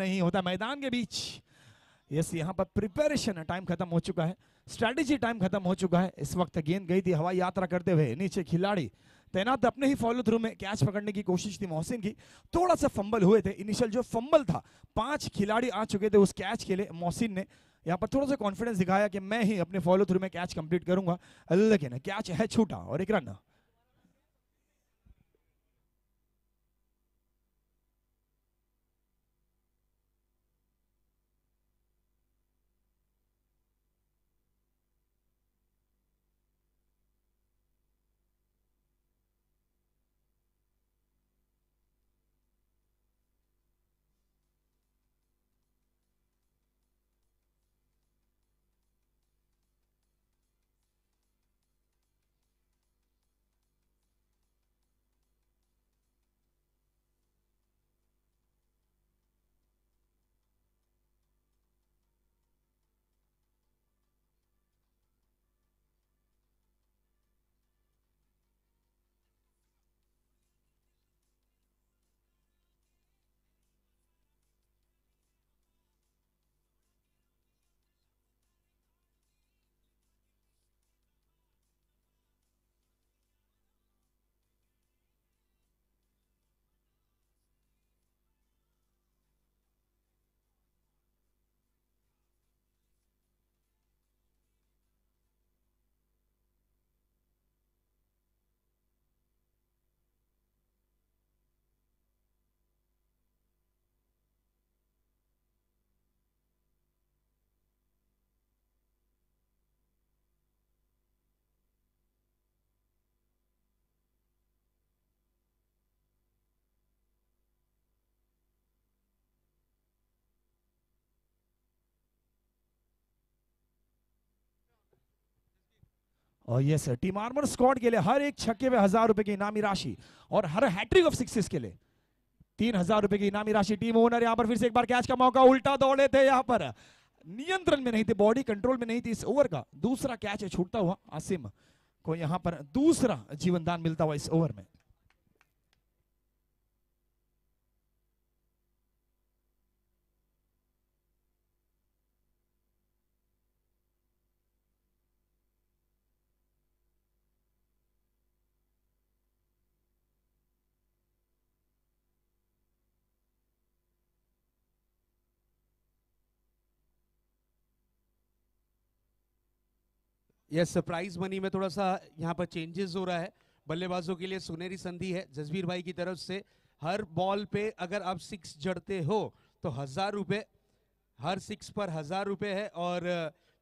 नहीं होता मैदान के बीच यस यहाँ पर प्रिपरेशन है टाइम खत्म हो चुका है स्ट्रेटेजी टाइम खत्म हो चुका है इस वक्त गेंद गई थी हवाई यात्रा करते हुए नीचे खिलाड़ी तैनात अपने ही फॉलो थ्रू में कैच पकड़ने की कोशिश थी मोहसिन की थोड़ा सा फंबल हुए थे इनिशियल जो फंबल था पांच खिलाड़ी आ चुके थे उस कैच के लिए मोहसिन ने यहाँ पर थोड़ा सा कॉन्फिडेंस दिखाया कि मैं ही अपने फॉलो थ्रू में कैच कंप्लीट करूंगा लेकिन कैच है छूटा और एक रन और ये सर टीम आर्मर स्कॉट के लिए हर एक छक्के में हजार रुपए की इनामी राशि और हर हैट्रिक ऑफ सिक्सेस के लिए तीन हजार रुपए की इनामी राशि टीम ओनर यहां पर फिर से एक बार कैच का मौका उल्टा दौड़े थे यहां पर नियंत्रण में नहीं थे बॉडी कंट्रोल में नहीं थी इस ओवर का दूसरा कैच है छूटता हुआ आसिम को यहां पर दूसरा जीवनदान मिलता हुआ इस ओवर में यह सरप्राइज मनी में थोड़ा सा यहाँ पर चेंजेस हो रहा है बल्लेबाजों के लिए सुनहरी संधि है जसवीर भाई की तरफ से हर बॉल पे अगर आप सिक्स जड़ते हो तो हजार रुपये हर सिक्स पर हजार रुपये है और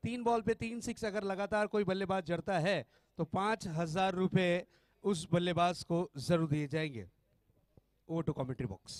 तीन बॉल पे तीन सिक्स अगर लगातार कोई बल्लेबाज जड़ता है तो पाँच हजार रुपये उस बल्लेबाज को जरूर दिए जाएंगे ओ टू कॉमेंट्री बॉक्स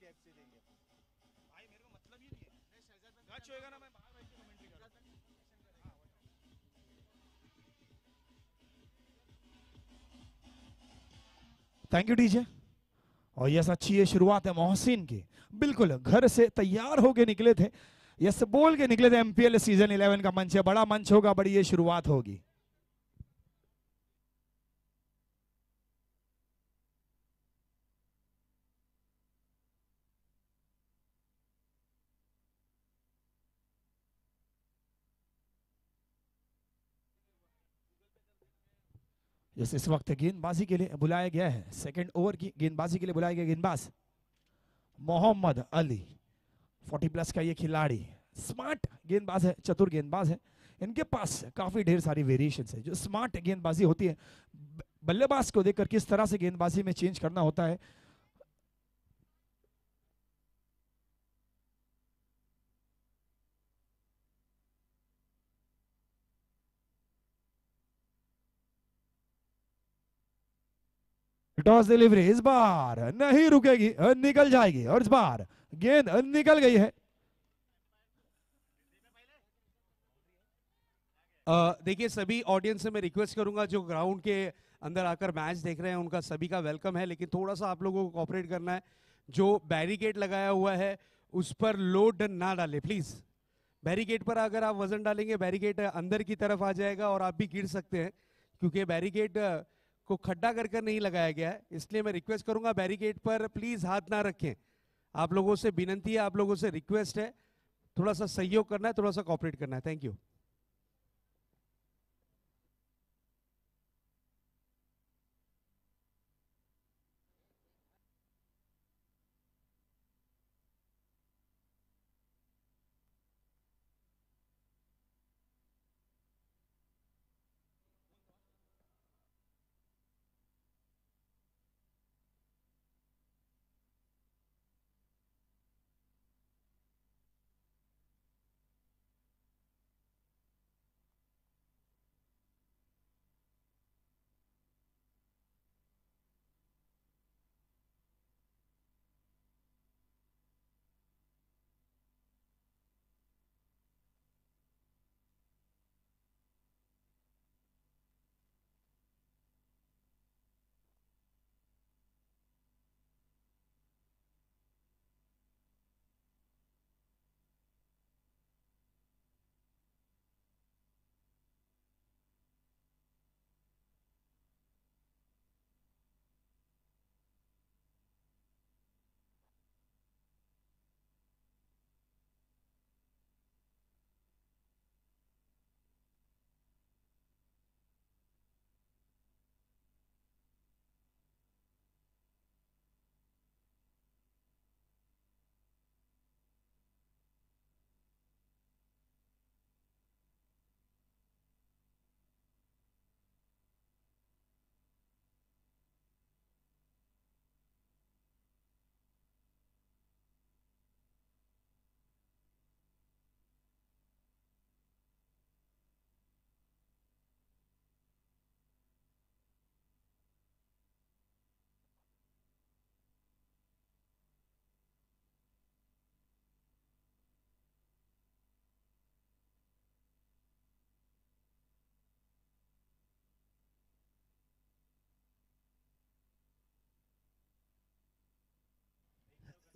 से देंगे भाई मेरे को मतलब ही नहीं है होएगा ना मैं बाहर कमेंट्री थैंक यू डीजे और यस अच्छी ये शुरुआत है मोहसिन की बिल्कुल घर से तैयार होके निकले थे यस बोल के निकले थे एमपीएल सीजन 11 का मंच है बड़ा मंच होगा बड़ी ये शुरुआत होगी जैसे इस वक्त गेंदबाजी के लिए बुलाया गया है सेकंड ओवर की गेंदबाजी के लिए बुलाया गया गेंदबाज मोहम्मद अली 40 प्लस का ये खिलाड़ी स्मार्ट गेंदबाज है चतुर गेंदबाज है इनके पास काफी ढेर सारी वेरिएशन है जो स्मार्ट गेंदबाजी होती है बल्लेबाज को देखकर किस तरह से गेंदबाजी में चेंज करना होता है टॉस डिलीवरी इस बार नहीं रुकेगी निकल जाएगी और इस बार गेंद निकल गई है देखिए सभी ऑडियंस से मैं रिक्वेस्ट करूंगा जो ग्राउंड के अंदर आकर मैच देख रहे हैं उनका सभी का वेलकम है लेकिन थोड़ा सा आप लोगों को कॉपरेट करना है जो बैरिकेड लगाया हुआ है उस पर लोड ना डाले प्लीज़ बैरिकेड पर अगर आप वजन डालेंगे बैरिकेड अंदर की तरफ आ जाएगा और आप भी गिर सकते हैं क्योंकि बैरिकेड को खड्डा कर नहीं लगाया गया है इसलिए मैं रिक्वेस्ट करूंगा बैरिकेड पर प्लीज़ हाथ ना रखें आप लोगों से विनंती है आप लोगों से रिक्वेस्ट है थोड़ा सा सहयोग करना है थोड़ा सा कॉपरेट करना है thank you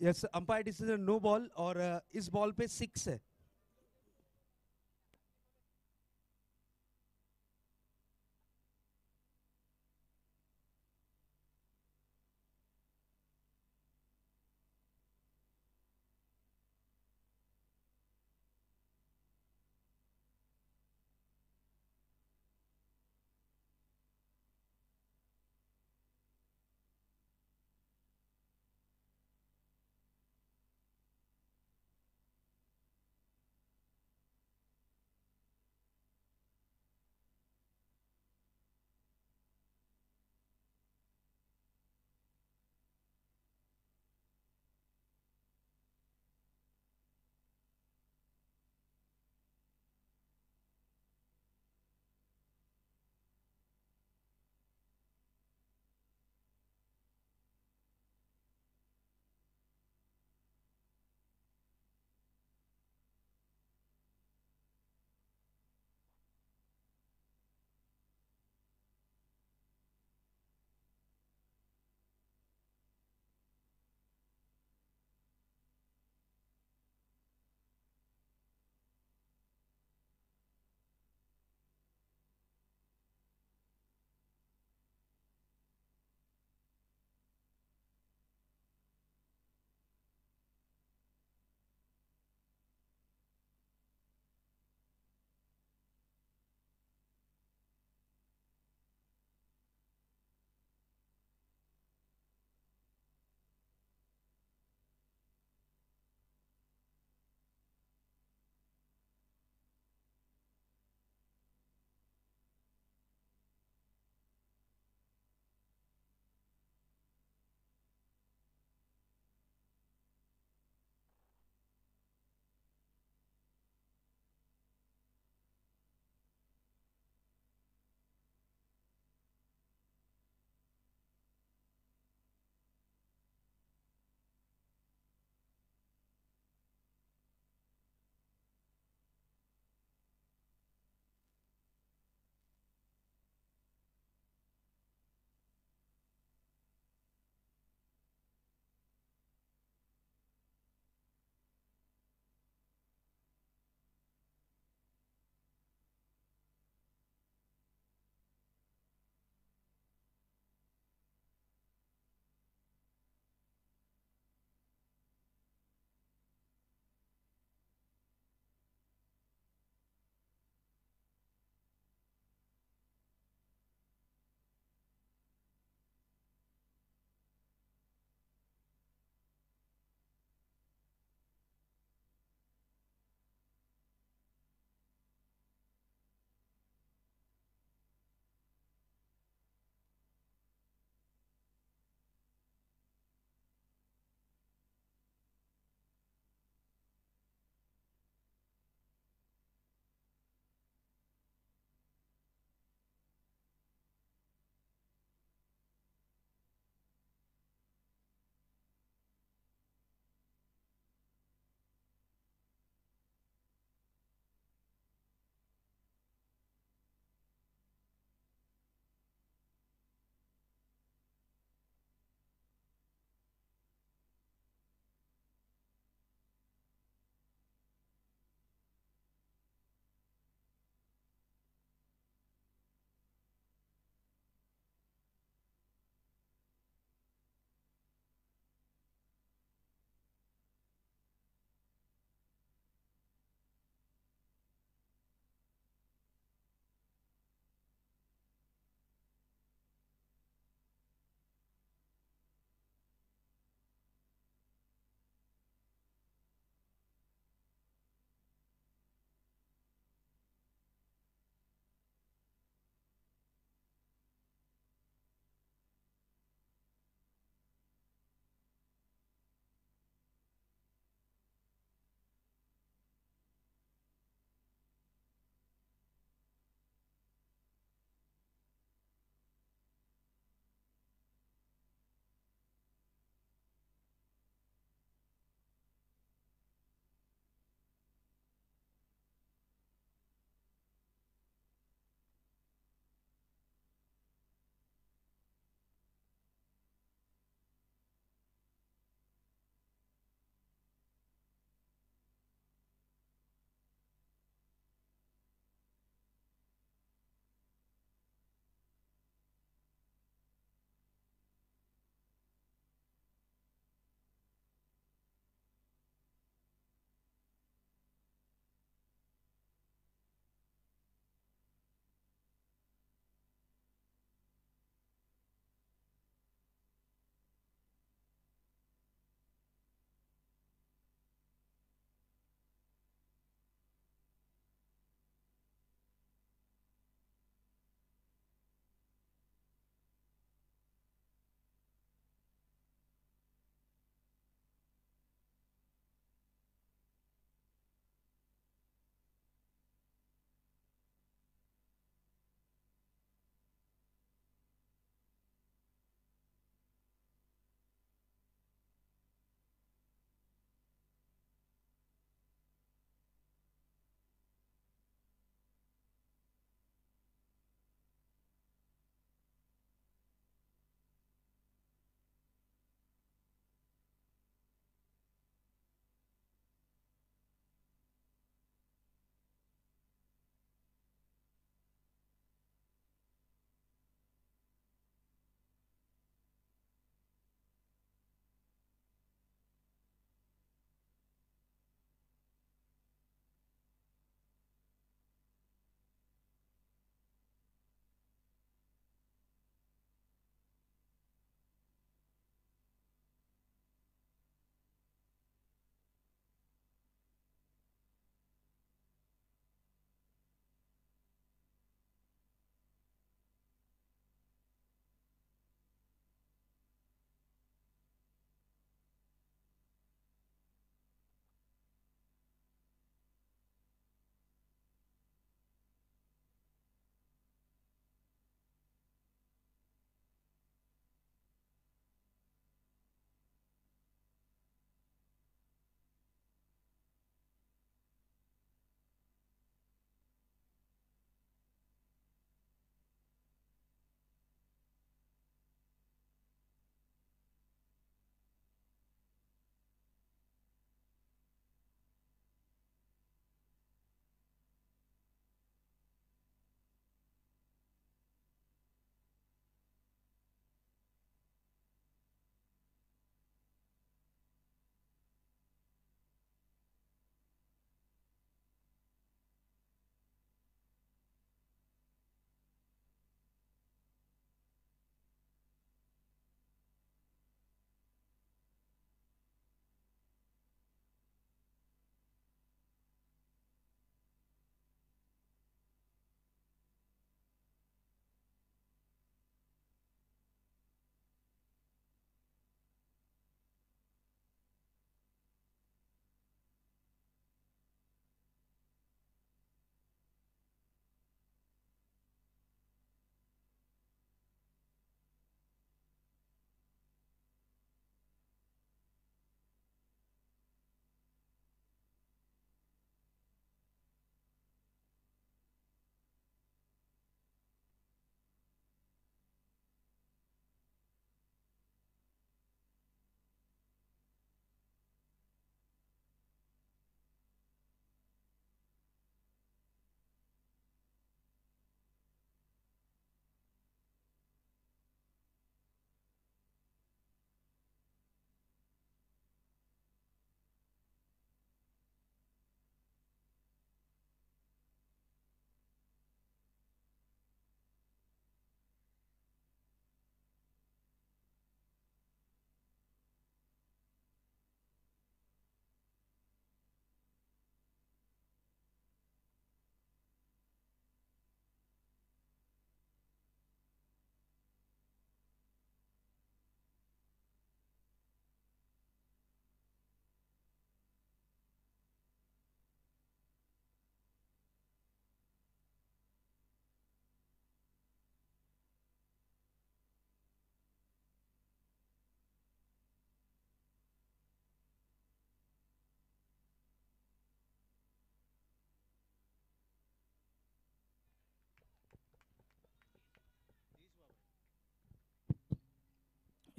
yes umpire decision no ball और इस बॉल पे सिक्स है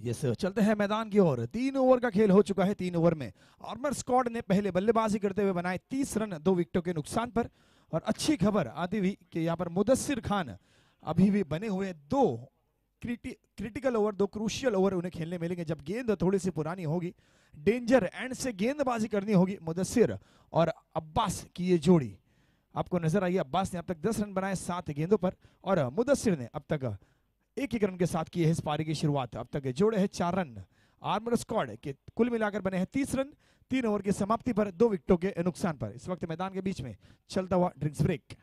यस चलते हैं मैदान की ओर तीन ओवर का खेल हो चुका है तीन ओवर में आर्मर स्कॉट ने पहले बल्लेबाजी करते हुए बनाए तीस रन दो विकेटों के नुकसान पर और अच्छी खबर आती हुई कि यहाँ पर मुदस्सिर खान अभी भी बने हुए दो क्रिटि, क्रिटिकल ओवर दो क्रूशियल ओवर उन्हें खेलने मिलेंगे जब गेंद थोड़ी सी पुरानी होगी डेंजर एंड से गेंदबाजी करनी होगी मुदस्सिर और अब्बास की ये जोड़ी आपको नजर आई अब्बास ने अब तक दस रन बनाए सात गेंदों पर और मुदस्सिर ने अब तक एक ही रन के साथ की है इस पारी की शुरुआत अब तक जोड़े हैं चार रन आर्मर स्क्वाड के कुल मिलाकर बने हैं तीस रन तीन ओवर की समाप्ति पर दो विकेटों के नुकसान पर इस वक्त मैदान के बीच में चलता हुआ ड्रिंक्स ब्रेक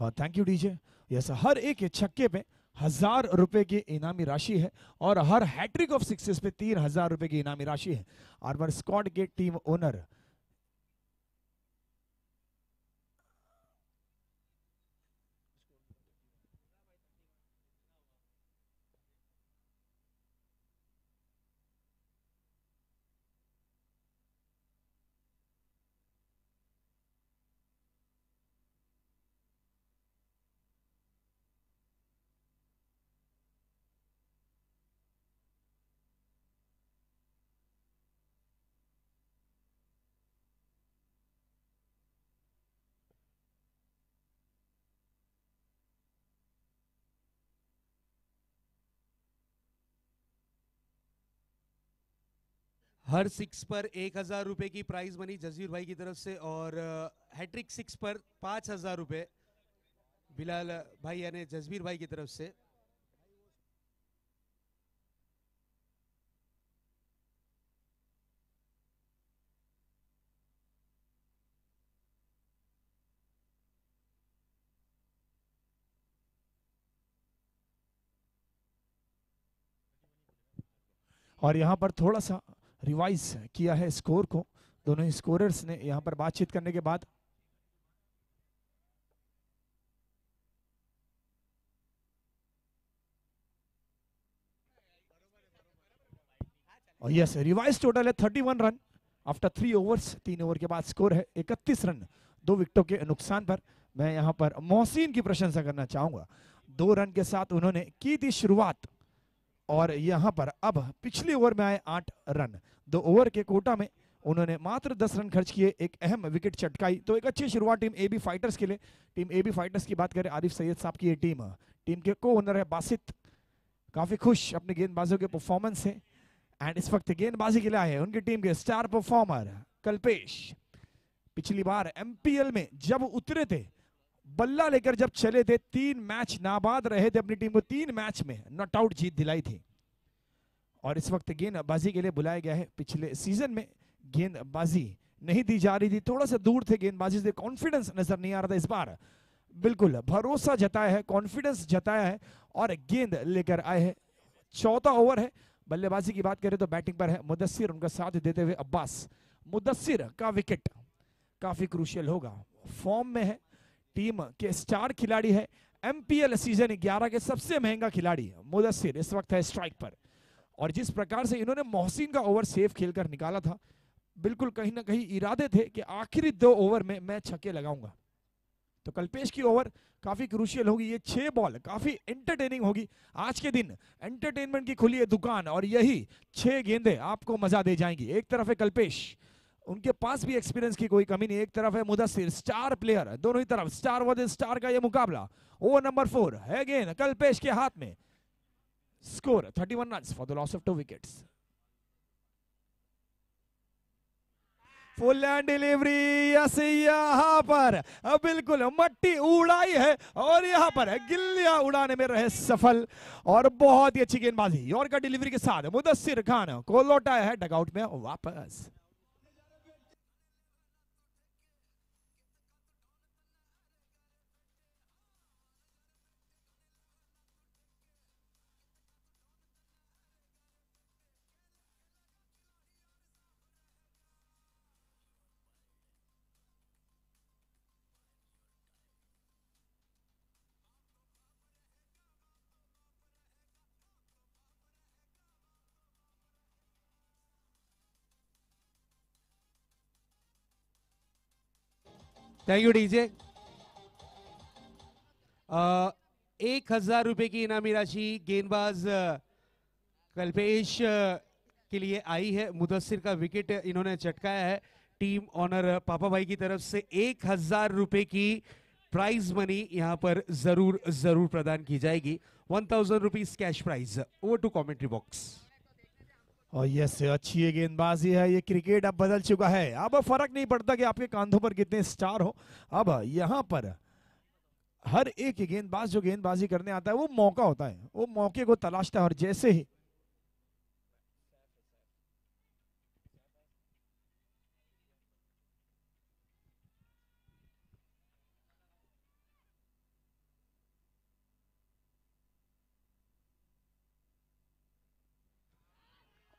और थैंक यू डीजे यस हर एक छक्के पे हजार रुपए की इनामी राशि है और हर हैट्रिक ऑफ सिक्सेस पे तीन हजार रुपए की इनामी राशि है आर्मर स्कॉट के टीम ओनर हर सिक्स पर एक हज़ार रुपए की प्राइज बनी जजीर भाई की तरफ से और हैट्रिक सिक्स पर पांच हज़ार रुपये बिलाल भाई यानी जजवीर भाई की तरफ से और यहां पर थोड़ा सा रिवाइज किया है स्कोर को दोनों ही स्कोरर्स ने यहां पर बातचीत करने के बाद और यस रिवाइज टोटल है thirty one run after three overs तीन ओवर के बाद स्कोर है इकतीस रन दो विकेटों के नुकसान पर मैं यहां पर मोहसिन की प्रशंसा करना चाहूंगा दो रन के साथ उन्होंने की थी शुरुआत और यहां पर अब पिछले ओवर में आए आठ रन दो ओवर के कोटा में उन्होंने मात्र दस रन खर्च किए एक अहम विकेट चटकाई तो एक अच्छी शुरुआत टीम ए बी फाइटर्स के लिए टीम ए बी फाइटर्स की बात करें आरिफ सैयद साहब की ये टीम टीम के को ओनर है बासित काफी खुश अपने गेंदबाजों के परफॉर्मेंस से एंड इस वक्त गेंदबाजी के लिए आए उनकी टीम के स्टार परफॉर्मर कल्पेश पिछली बार एमपीएल में जब उतरे थे बल्ला लेकर जब चले थे तीन मैच नाबाद रहे थे अपनी टीम को तीन मैच में नॉट आउट जीत दिलाई थी और इस वक्त गेंदबाजी के लिए बुलाया गया है पिछले सीजन में गेंदबाजी नहीं दी जा रही थी थोड़ा सा दूर थे गेंदबाजी से कॉन्फिडेंस नजर नहीं आ रहा था इस बार बिल्कुल भरोसा जताया है कॉन्फिडेंस जताया है और गेंद लेकर आए हैं चौथा ओवर है बल्लेबाजी की बात करें तो बैटिंग पर है मुदस्सिर उनका साथ देते हुए अब्बास मुदस्सिर का विकेट काफी क्रूशियल होगा फॉर्म में है टीम के स्टार खिलाड़ी है एमपीएल सीजन 11 के सबसे महंगा खिलाड़ी मुदस्सिर इस वक्त है स्ट्राइक पर और जिस प्रकार से इन्होंने मोहसिन का ओवर सेफ खेलकर निकाला था बिल्कुल कहीं ना कहीं इरादे थे कि आखिरी दो ओवर में मैं छक्के लगाऊंगा तो कल्पेश की ओवर काफी क्रूशियल होगी ये छह बॉल काफी एंटरटेनिंग होगी आज के दिन एंटरटेनमेंट की खुली है दुकान और यही छह गेंदे आपको मजा दे जाएंगी एक तरफ है कल्पेश उनके पास भी एक्सपीरियंस की कोई कमी नहीं एक तरफ है मुदस्सिर स्टार प्लेयर दोनों ही तरफ स्टार वर्सेस स्टार का ये मुकाबला ओवर नंबर फोर है गेंद कल्पेश के हाथ में score thirty one run for the loss of two wickets full and delivery यहां पर बिल्कुल मट्टी उड़ाई है और यहां पर गिल्लियां उड़ाने में रहे सफल और बहुत ही अच्छी गेंदबाजी और का डिलीवरी के साथ मुदस्सिर खान को लौटाया है डगआउट में वापस थैंक यू डीजे एक हजार रुपए की इनामी राशि गेंदबाज uh, कल्पेश uh, के लिए आई है मुदस्सिर का विकेट इन्होंने चटकाया है टीम ऑनर uh, पापा भाई की तरफ से एक हजार रुपए की प्राइज मनी यहां पर जरूर जरूर प्रदान की जाएगी one thousand rupees cash prize over to commentary box और यस अच्छी है गेंदबाजी है ये क्रिकेट अब बदल चुका है अब फर्क नहीं पड़ता कि आपके कांधों पर कितने स्टार हो अब यहाँ पर हर एक गेंदबाज जो गेंदबाजी करने आता है वो मौका होता है वो मौके को तलाशता है और जैसे ही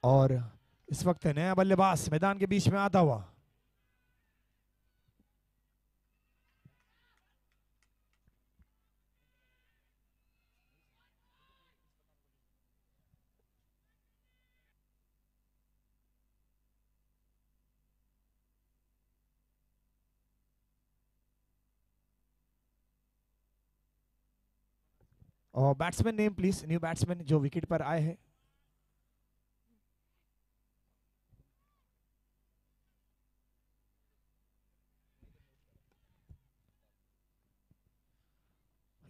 और इस वक्त नया बल्लेबाज मैदान के बीच में आता हुआ और batsman name please new batsman जो विकेट पर आए हैं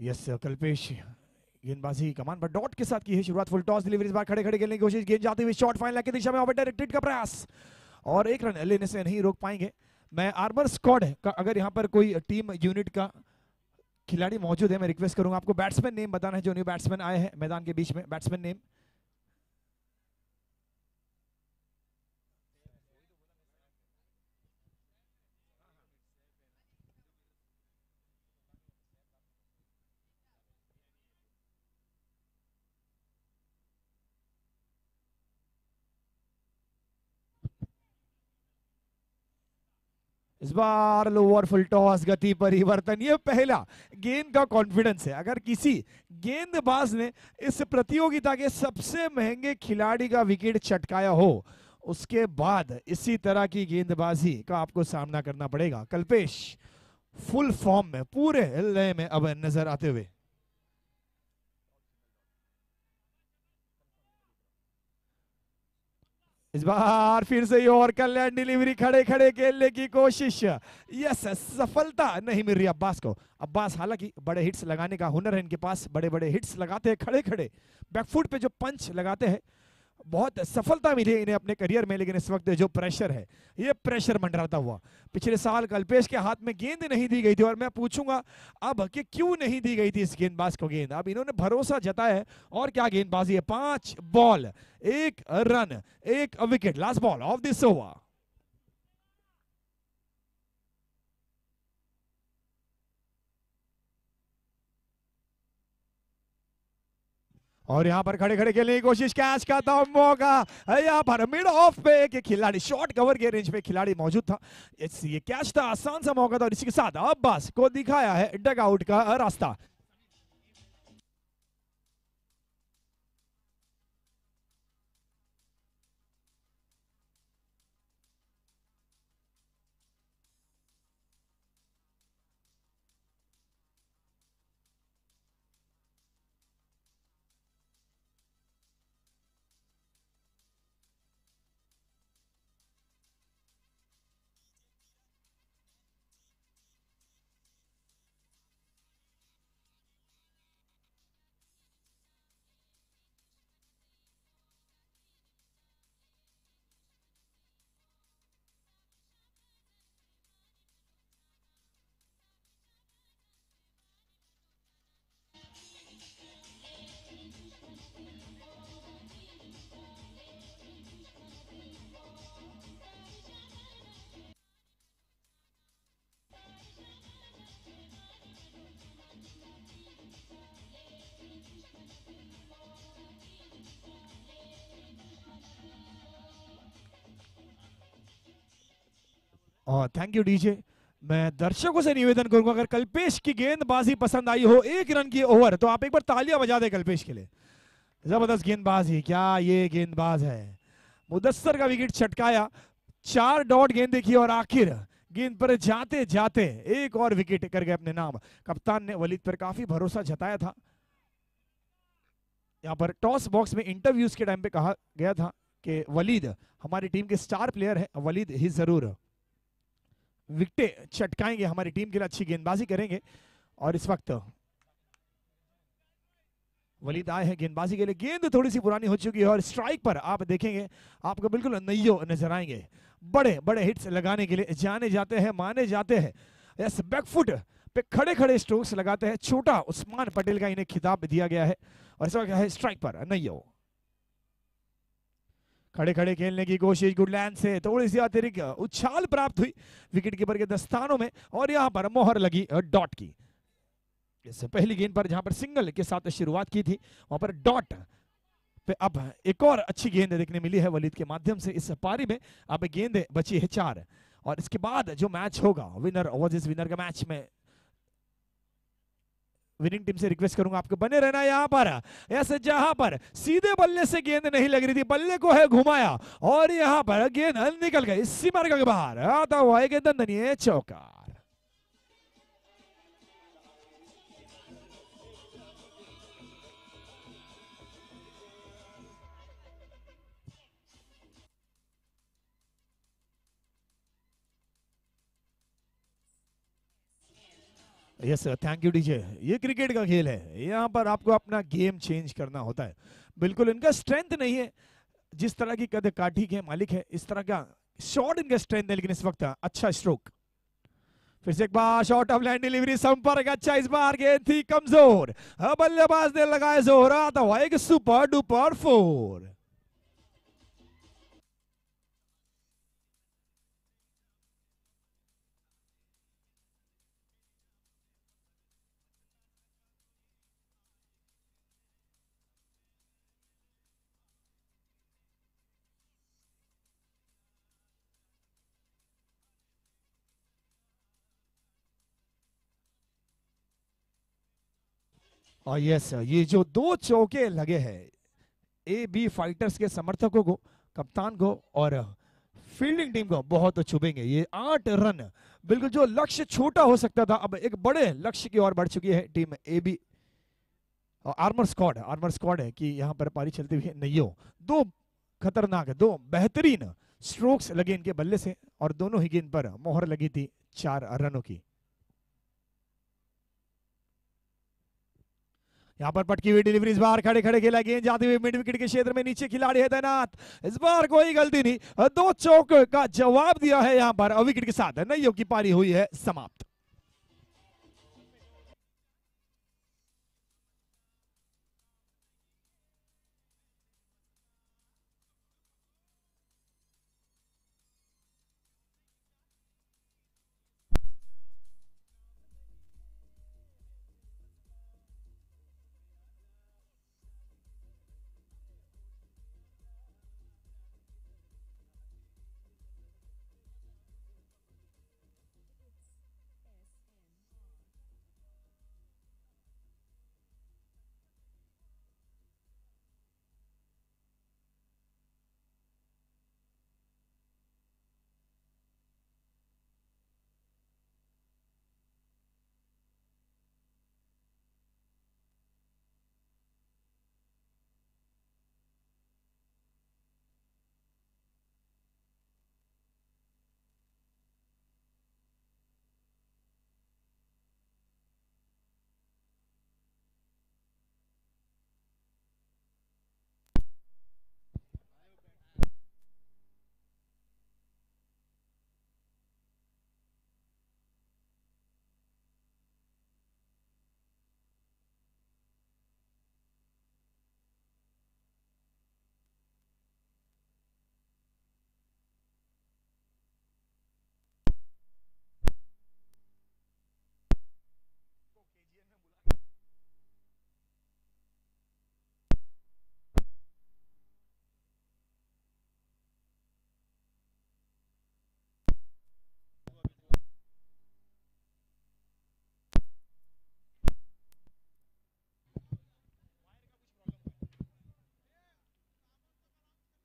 यस कल्पेश गेंदबाजी कमान पर डॉट के साथ की है शुरुआत फुल टॉस डिलीवरी इस बार खड़े खड़े खेलने की कोशिश गेंद जाती हुई शॉट फाइनल की दिशा में डायरेक्टेड का प्रयास और एक रन लेने से नहीं रोक पाएंगे मैं आर्मर स्कॉड का अगर यहाँ पर कोई टीम यूनिट का खिलाड़ी मौजूद है मैं रिक्वेस्ट करूंगा आपको बैट्समैन नेम बताना है जो न्यू बैट्समैन आए हैं मैदान के बीच में बैट्समैन नेम बार लोअर फुल टॉस गति परिवर्तन ये पहला गेंद का कॉन्फिडेंस है अगर किसी गेंदबाज ने इस प्रतियोगिता के सबसे महंगे खिलाड़ी का विकेट चटकाया हो उसके बाद इसी तरह की गेंदबाजी का आपको सामना करना पड़ेगा कल्पेश फुल फॉर्म में पूरे लय में अब नजर आते हुए इस बार फिर से और कल्याण डिलीवरी खड़े खड़े खेलने की कोशिश यस सफलता नहीं मिल रही अब्बास को अब्बास हालांकि बड़े हिट्स लगाने का हुनर है इनके पास बड़े बड़े हिट्स लगाते हैं खड़े खड़े बैकफुट पे जो पंच लगाते हैं बहुत सफलता मिली इन्हें अपने करियर में लेकिन इस वक्त जो प्रेशर है ये प्रेशर मंडराता हुआ पिछले साल कल्पेश के हाथ में गेंद नहीं दी गई थी और मैं पूछूंगा अब कि क्यों नहीं दी गई थी इस गेंदबाज को गेंद अब इन्होंने भरोसा जताया है और क्या गेंदबाजी है पांच बॉल एक रन एक wicket last ball of this over और यहाँ पर खड़े खड़े खेलने की कोशिश कैच का था मौका यहाँ पर मिड ऑफ पे एक खिलाड़ी शॉर्ट कवर के रेंज पे खिलाड़ी मौजूद था ये कैच था आसान सा मौका था और इसी के साथ अब्बास को दिखाया है डग आउट का रास्ता और थैंक यू डीजे मैं दर्शकों से निवेदन करूंगा अगर कल्पेश की गेंदबाजी पसंद आई हो एक रन की ओवर तो आप एक बार तालियां बजा दें कल्पेश के लिए जबरदस्त गेंदबाजी क्या ये गेंदबाज है मुदस्सर का विकेट छटकाया चार डॉट गेंद देखी और आखिर गेंद पर जाते जाते एक और विकेट कर गए अपने नाम कप्तान ने वलीद पर काफी भरोसा जताया था यहाँ पर टॉस बॉक्स में इंटरव्यूज के टाइम पे कहा गया था कि वलीद हमारी टीम के स्टार प्लेयर है वलीद ही जरूर विकटे चटकाएंगे हमारी टीम के लिए अच्छी गेंदबाजी करेंगे और इस वक्त वलीद आए हैं गेंदबाजी के लिए गेंद थोड़ी सी पुरानी हो चुकी है और स्ट्राइक पर आप देखेंगे आपको बिल्कुल नैयो नजर आएंगे बड़े बड़े हिट्स लगाने के लिए जाने जाते हैं माने जाते हैं यस बैकफुट पे खड़े खड़े स्ट्रोक्स लगाते हैं छोटा उस्मान पटेल का इन्हें खिताब दिया गया है और इस वक्त है स्ट्राइक पर नैयो खड़े खड़े खेलने की कोशिश गुडलैंड से थोड़ी तो सी अतिरिक्त उछाल प्राप्त हुई विकेट कीपर के दस्तानों में और यहाँ पर मोहर लगी डॉट की इससे पहली गेंद पर जहां पर सिंगल के साथ शुरुआत की थी वहां पर डॉट पे अब एक और अच्छी गेंद देखने मिली है वलीद के माध्यम से इस पारी में अब गेंद बची है चार और इसके बाद जो मैच होगा विनर ओवरसीज विनर का मैच में विनिंग टीम से रिक्वेस्ट करूंगा आपके बने रहना यहाँ पर ऐसे जहां पर सीधे बल्ले से गेंद नहीं लग रही थी बल्ले को है घुमाया और यहाँ पर गेंद निकल गई सिमर के बाहर आता हुआ गेंद चौका yes sir thank you DJ ये क्रिकेट का खेल है यहाँ पर आपको अपना गेम चेंज करना होता है बिल्कुल इनका स्ट्रेंथ नहीं है जिस तरह की कद काठी के मालिक है इस तरह का शॉट इनका स्ट्रेंथ है लेकिन इस वक्त अच्छा स्ट्रोक फिर से एक बार शॉर्ट ऑफ लाइन डिलीवरी संपर्क अच्छा इस बार गेंद थी कमजोर बल्लेबाज ने लगाया जोर आता हुआ एक सुपर डुपर फोर और oh, यस ये जो दो चौके लगे हैं ए बी फाइटर्स के समर्थकों को कप्तान को और फील्डिंग टीम को बहुत छुपेंगे ये आठ रन बिल्कुल जो लक्ष्य छोटा हो सकता था अब एक बड़े लक्ष्य की ओर बढ़ चुकी है टीम ए बी और आर्मर स्क्वाड आर्मर स्क्वाड है कि यहाँ पर पारी चलती हुई नहीं हो दो खतरनाक दो बेहतरीन स्ट्रोक्स लगे इनके बल्ले से और दोनों ही गेंद पर मोहर लगी थी चार रनों की यहाँ पर पटकी हुई डिलीवरी इस बार खड़े खड़े खेला गेंद जाते हुए मिड विकेट के क्षेत्र में नीचे खिलाड़ी है तैनात इस बार कोई गलती नहीं दो चौक का जवाब दिया है यहाँ पर विकेट के साथ नहीं की पारी हुई है समाप्त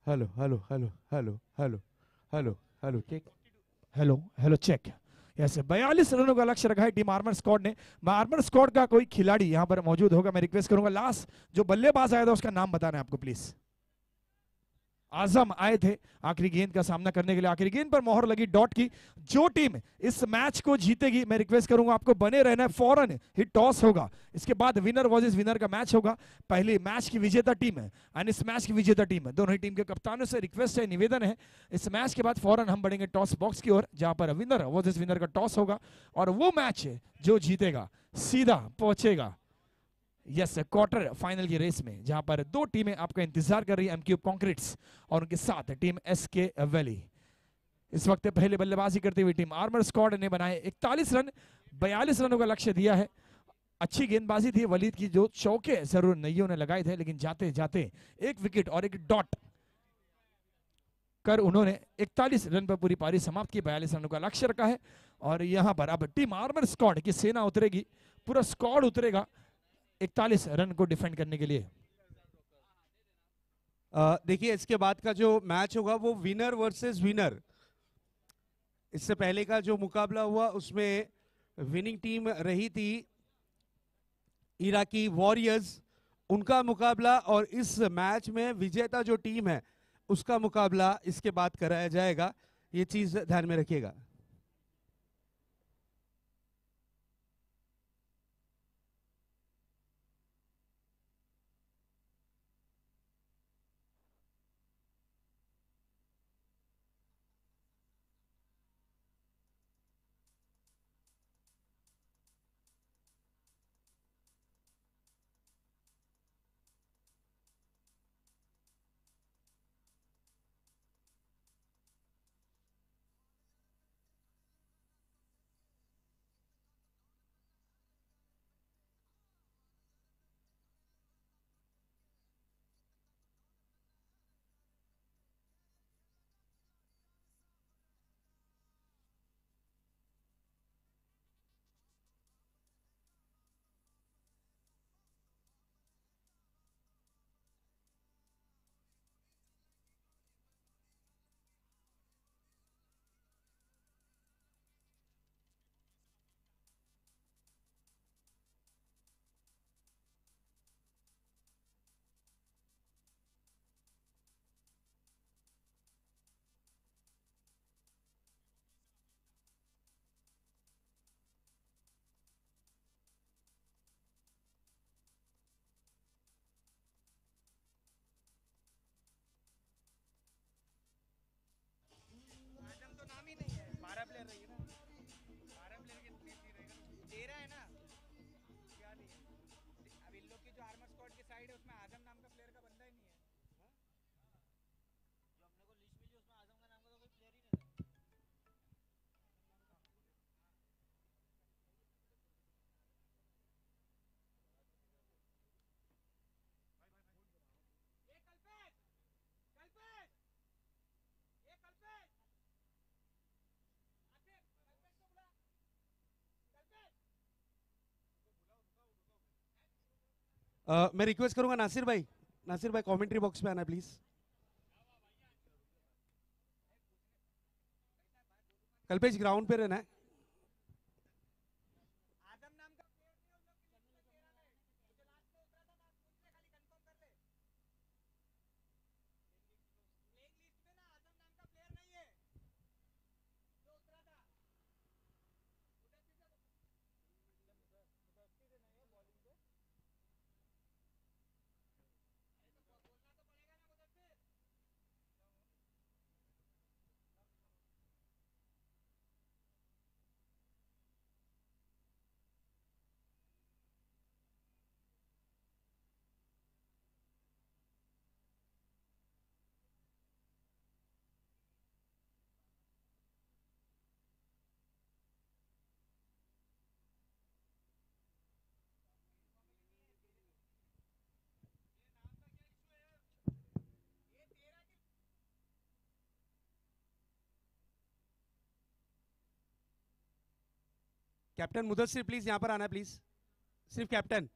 hello, hello, hello, hello, hello, hello, hello, check. Hello, hello, check. ऐसे बयालीस रनों का लक्ष्य रखा है टीम आर्मर स्कॉड ने आर्मर स्कॉड का कोई खिलाड़ी यहां पर मौजूद होगा मैं रिक्वेस्ट करूंगा लास्ट जो बल्लेबाज आया था उसका नाम बताना है आपको प्लीज़ आजम आए थे आखिरी गेंद का सामना करने के लिए आखिरी गेंद पर मोहर लगी डॉट की जो टीम इस मैच को जीतेगी मैं रिक्वेस्ट करूंगा आपको बने रहना है फॉरन ही टॉस होगा इसके बाद विनर वर्सेस विनर का मैच होगा पहले मैच की विजेता टीम है एंड इस मैच की विजेता टीम है दोनों ही टीम के कप्तानों से रिक्वेस्ट है निवेदन है इस मैच के बाद फॉरन हम बढ़ेंगे टॉस बॉक्स की ओर जहां पर विनर वर्सेस विनर का टॉस होगा और वो मैच जो जीतेगा सीधा पहुंचेगा यस क्वार्टर फाइनल की रेस में जहां पर दो टीमें आपका इंतजार कर रही है एमक्यू कॉन्क्रीट्स और उनके साथ टीम एस के वैली इस वक्त पहले बल्लेबाजी करती हुई टीम आर्मर स्क्वाड ने बनाए 41 रन 42 रनों का लक्ष्य दिया है अच्छी गेंदबाजी थी वलीद की जो चौके जरूर नैयों ने लगाए थे लेकिन जाते जाते एक विकेट और एक डॉट कर उन्होंने 41 रन पर पूरी पारी समाप्त की बयालीस रनों का लक्ष्य रखा है और यहां पर अब टीम आर्मर स्क्वाड की सेना उतरेगी पूरा स्क्वाड उतरेगा इकतालीस रन को डिफेंड करने के लिए देखिए इसके बाद का जो मैच होगा वो विनर वर्सेस विनर इससे पहले का जो मुकाबला हुआ उसमें विनिंग टीम रही थी इराकी वॉरियर्स उनका मुकाबला और इस मैच में विजेता जो टीम है उसका मुकाबला इसके बाद कराया जाएगा ये चीज़ ध्यान में रखिएगा मैं रिक्वेस्ट करूंगा नासिर भाई नासिर भाई कमेंट्री बॉक्स में आना प्लीज कल्पेश ग्राउंड पे रहना है कैप्टन मुदस्सिर प्लीज यहाँ पर आना प्लीज सिर्फ कैप्टन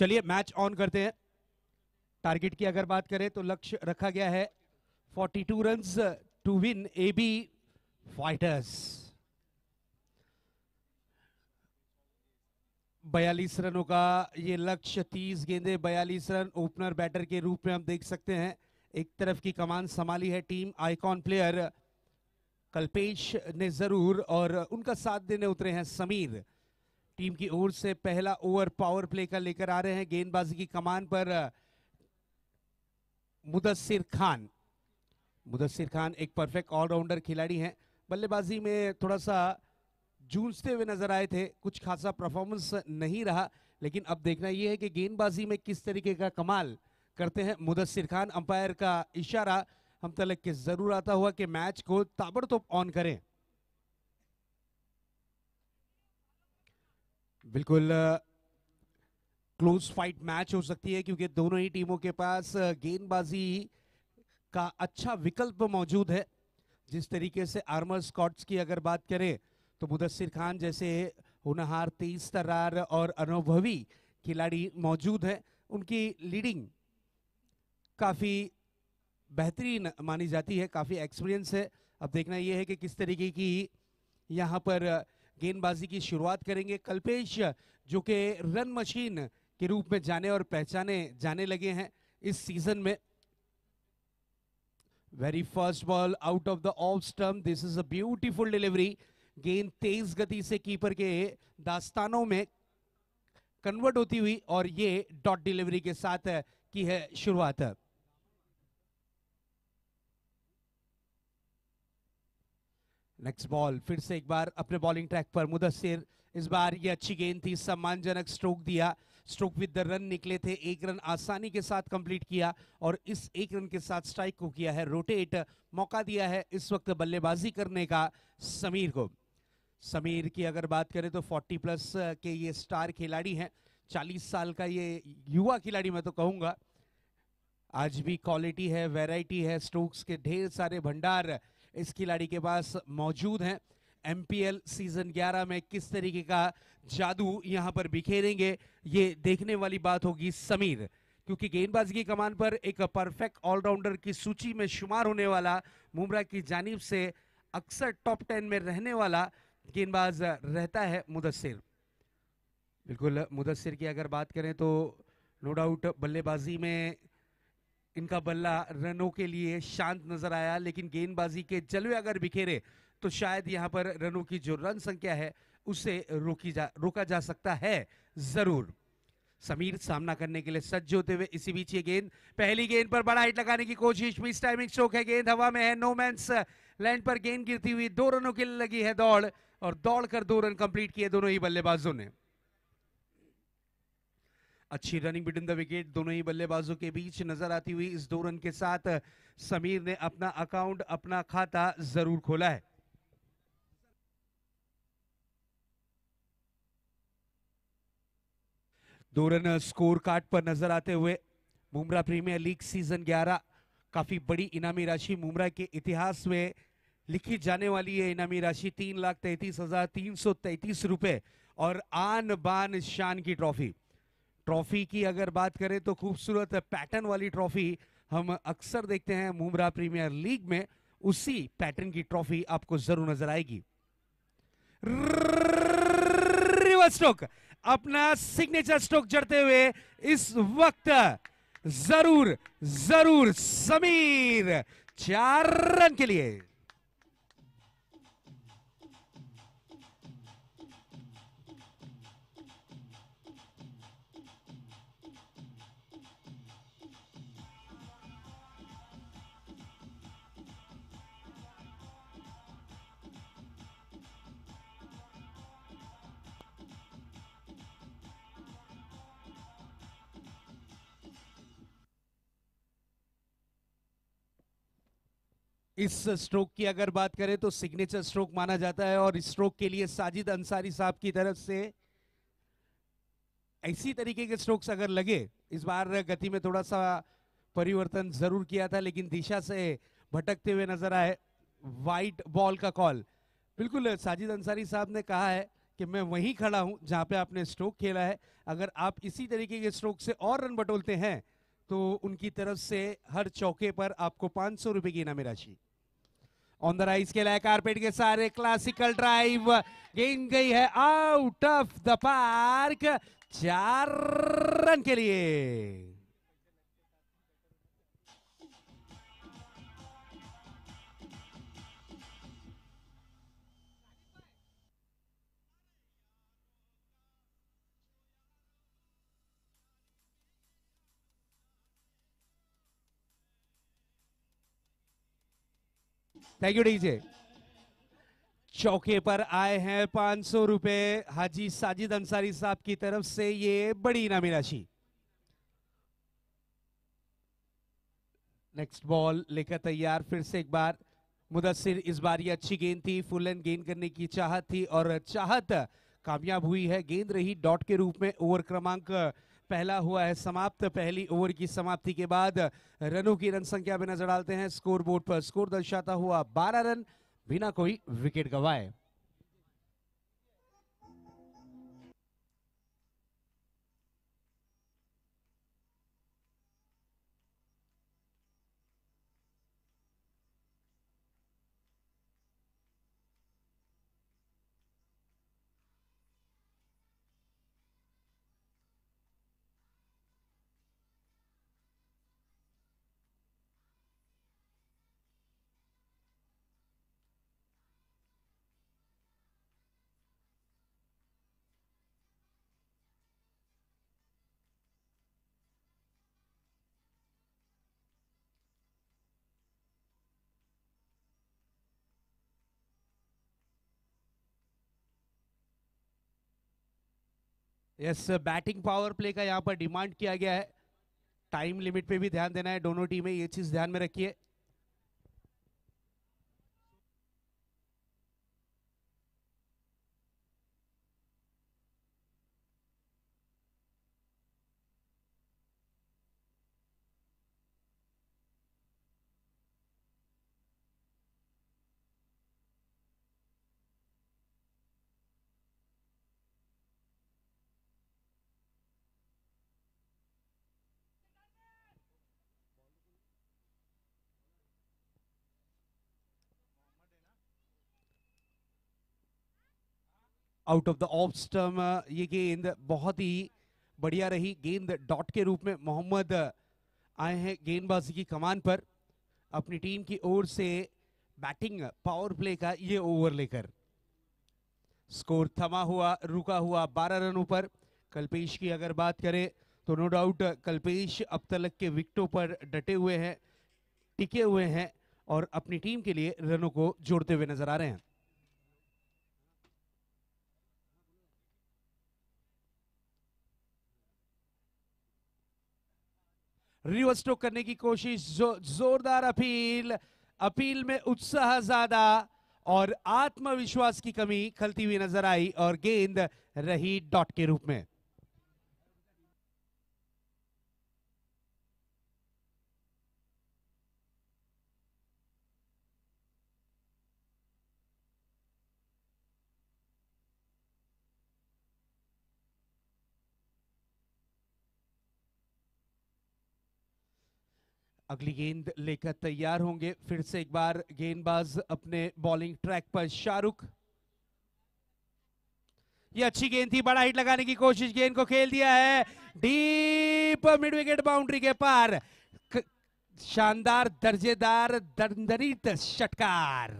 चलिए मैच ऑन करते हैं टारगेट की अगर बात करें तो लक्ष्य रखा गया है 42 two run to win A B fighters बयालीस रनों का ये लक्ष्य 30 गेंदे 42 रन ओपनर बैटर के रूप में हम देख सकते हैं एक तरफ की कमान संभाली है टीम आइकॉन प्लेयर कल्पेश ने जरूर और उनका साथ देने उतरे हैं समीर टीम की ओर से पहला ओवर पावर प्ले का लेकर आ रहे हैं गेंदबाजी की कमान पर मुदस्सिर खान मुदस्सिर खान एक परफेक्ट ऑलराउंडर खिलाड़ी हैं बल्लेबाजी में थोड़ा सा जूझते हुए नजर आए थे कुछ खासा परफॉर्मेंस नहीं रहा लेकिन अब देखना यह है कि गेंदबाजी में किस तरीके का कमाल करते हैं मुदस्सिर खान अंपायर का इशारा हम तलक के जरूर आता हुआ कि मैच को ताबड़तोब ऑन करें बिल्कुल क्लोज फाइट मैच हो सकती है क्योंकि दोनों ही टीमों के पास गेंदबाजी का अच्छा विकल्प मौजूद है जिस तरीके से आर्मर स्कॉट्स की अगर बात करें तो मुदस्सिर खान जैसे होनहार तेज तरार और अनुभवी खिलाड़ी मौजूद हैं उनकी लीडिंग काफ़ी बेहतरीन मानी जाती है काफ़ी एक्सपीरियंस है अब देखना यह है कि किस तरीके की यहाँ पर गेंदबाजी की शुरुआत करेंगे कल्पेश जो कि रन मशीन के रूप में जाने और पहचाने जाने लगे हैं इस सीजन में very first ball out of the off stump this is a beautiful delivery गेंद तेज गति से कीपर के दास्तानों में कन्वर्ट होती हुई और ये डॉट डिलीवरी के साथ की है शुरुआत नेक्स्ट बॉल फिर से एक बार अपने बॉलिंग ट्रैक पर मुदस्सिर इस बार ये अच्छी गेंद थी सम्मानजनक स्ट्रोक दिया स्ट्रोक विद द रन निकले थे एक रन आसानी के साथ कंप्लीट किया और इस एक रन के साथ स्ट्राइक को किया है रोटेट मौका दिया है इस वक्त बल्लेबाजी करने का समीर को समीर की अगर बात करें तो 40 प्लस के ये स्टार खिलाड़ी हैं 40 साल का ये युवा खिलाड़ी मैं तो कहूँगा आज भी क्वालिटी है वेराइटी है स्ट्रोक्स के ढेर सारे भंडार इस खिलाड़ी के पास मौजूद हैं एम सीजन 11 में किस तरीके का जादू यहां पर बिखेरेंगे ये देखने वाली बात होगी समीर क्योंकि गेंदबाजी कमान पर एक परफेक्ट ऑलराउंडर की सूची में शुमार होने वाला मुमरा की जानिब से अक्सर टॉप टेन में रहने वाला गेंदबाज रहता है मुदस्सिर बिल्कुल मुदस्सिर की अगर बात करें तो नो डाउट बल्लेबाजी में इनका बल्ला रनों के लिए शांत नजर आया लेकिन गेंदबाजी के जलवे अगर बिखेरे तो शायद यहाँ पर रनों की जो रन संख्या है उसे रोकी जा रोका जा सकता है जरूर समीर सामना करने के लिए सज्ज होते हुए इसी बीच ये गेंद पहली गेंद पर बड़ा हिट लगाने की कोशिश मिस टाइमिंग स्ट्रोक है गेंद हवा में है नो मैंस लैंड पर गेंद गिरती हुई दो रनों के लिए लगी है दौड़ और दौड़कर दो रन कंप्लीट किए दोनों ही बल्लेबाजों ने अच्छी रनिंग बिटवीन द विकेट दोनों ही बल्लेबाजों के बीच नजर आती हुई इस दो रन के साथ समीर ने अपना अकाउंट अपना खाता जरूर खोला है दो रन स्कोर कार्ड पर नजर आते हुए मुमरा प्रीमियर लीग सीजन 11 काफी बड़ी इनामी राशि मुमरा के इतिहास में लिखी जाने वाली है इनामी राशि तीन लाख तैतीस हजार तीन सौ तैतीस रुपए और आन बान शान की ट्रॉफी ट्रॉफी की अगर बात करें तो खूबसूरत पैटर्न वाली ट्रॉफी हम अक्सर देखते हैं मुमरा प्रीमियर लीग में उसी पैटर्न की ट्रॉफी आपको जरूर नजर आएगी रिवर्स स्ट्रोक अपना सिग्नेचर स्ट्रोक जड़ते हुए इस वक्त जरूर जरूर समीर चार रन के लिए इस स्ट्रोक की अगर बात करें तो सिग्नेचर स्ट्रोक माना जाता है और स्ट्रोक के लिए साजिद अंसारी साहब की तरफ से ऐसी तरीके के स्ट्रोक्स अगर लगे इस बार गति में थोड़ा सा परिवर्तन जरूर किया था लेकिन दिशा से भटकते हुए नजर आए वाइट बॉल का कॉल बिल्कुल साजिद अंसारी साहब ने कहा है कि मैं वहीं खड़ा हूं जहां पे आपने स्ट्रोक खेला है अगर आप इसी तरीके के स्ट्रोक से और रन बटोलते हैं तो उनकी तरफ से हर चौके पर आपको पाँच सौ रुपये की इनामी राशि ऑन द राइस के लाए कारपेट के सारे क्लासिकल ड्राइव गेंद गई है आउट ऑफ द पार्क चार रन के लिए थैंक यू डीजे चौके पर आए हैं पांच सौ रुपए हाजी साजिद अंसारी साहब की तरफ से ये बड़ी इनामी राशि नेक्स्ट बॉल लेकर तैयार फिर से एक बार मुदस्सिर इस बार ये अच्छी गेंद थी फुल एंड गेंद करने की चाहत थी और चाहत कामयाब हुई है गेंद रही डॉट के रूप में ओवर क्रमांक पहला हुआ है समाप्त पहली ओवर की समाप्ति के बाद रनों की रन संख्या भी नजर डालते हैं स्कोर बोर्ड पर स्कोर दर्शाता हुआ बारह रन बिना कोई विकेट गवाए यस बैटिंग पावर प्ले का यहाँ पर डिमांड किया गया है टाइम लिमिट पे भी ध्यान देना है दोनों टीमें ये चीज़ ध्यान में रखिए out of the off stump ये गेंद बहुत ही बढ़िया रही गेंद डॉट के रूप में मोहम्मद uh, आए हैं गेंदबाजी की कमान पर अपनी टीम की ओर से बैटिंग पावर प्ले का ये ओवर लेकर स्कोर थमा हुआ रुका हुआ 12 रनों पर कल्पेश की अगर बात करें तो नो डाउट uh, कल्पेश अब तलक के विकटों पर डटे हुए हैं टिके हुए हैं और अपनी टीम के लिए रनों को जोड़ते हुए नजर आ रहे हैं रिवर्स स्ट्रोक करने की कोशिश जो, जोरदार अपील अपील में उत्साह ज्यादा और आत्मविश्वास की कमी खलती हुई नजर आई और गेंद रही डॉट के रूप में अगली गेंद लेकर तैयार होंगे फिर से एक बार गेंदबाज अपने बॉलिंग ट्रैक पर शाहरुख ये अच्छी गेंद थी बड़ा हिट लगाने की कोशिश गेंद को खेल दिया है डीप मिड विकेट बाउंड्री के पार शानदार दर्जेदार दंदरित षटकार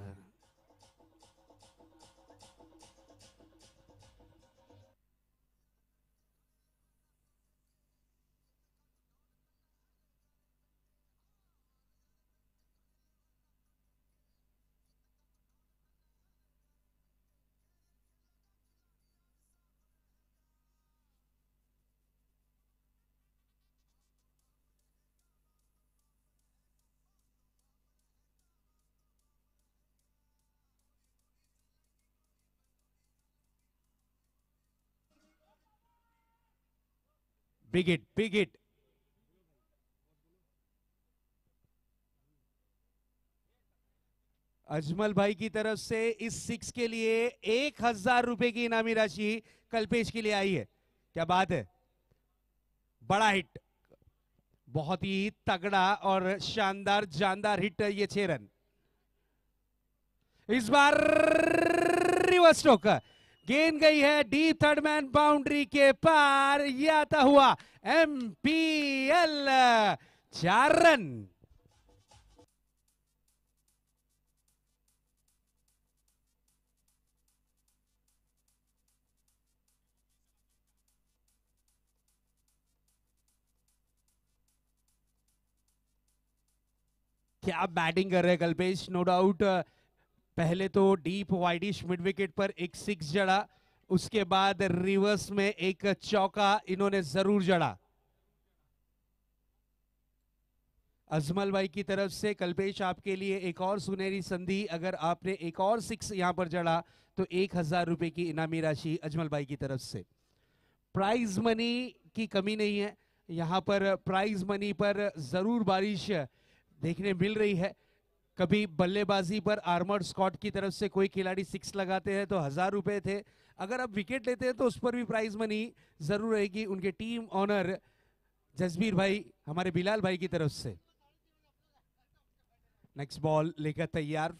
बिग बिगिट अजमल भाई की तरफ से इस सिक्स के लिए एक हजार रुपए की इनामी राशि कल्पेश के लिए आई है क्या बात है बड़ा हिट बहुत ही तगड़ा और शानदार जानदार हिट ये छह रन इस बार रिवर्स स्ट्रोक गेंद गई है डी थर्ड मैन बाउंड्री के पार आता हुआ एम पी एल चार रन क्या बैटिंग कर रहे हैं कल्पेश नो डाउट पहले तो डीप वाइडिश मिड विकेट पर एक सिक्स जड़ा उसके बाद रिवर्स में एक चौका इन्होंने जरूर जड़ा अजमल भाई की तरफ से कल्पेश आपके लिए एक और सुनहरी संधि अगर आपने एक और सिक्स यहां पर जड़ा तो एक हजार रुपए की इनामी राशि अजमल भाई की तरफ से प्राइज मनी की कमी नहीं है यहां पर प्राइज मनी पर जरूर बारिश देखने मिल रही है कभी बल्लेबाजी पर आर्मर्ड स्कॉट की तरफ से कोई खिलाड़ी सिक्स लगाते हैं तो हज़ार रुपए थे अगर आप विकेट लेते हैं तो उस पर भी प्राइज मनी ज़रूर रहेगी उनके टीम ऑनर जसबीर भाई हमारे बिलाल भाई की तरफ से नेक्स्ट बॉल लेकर तैयार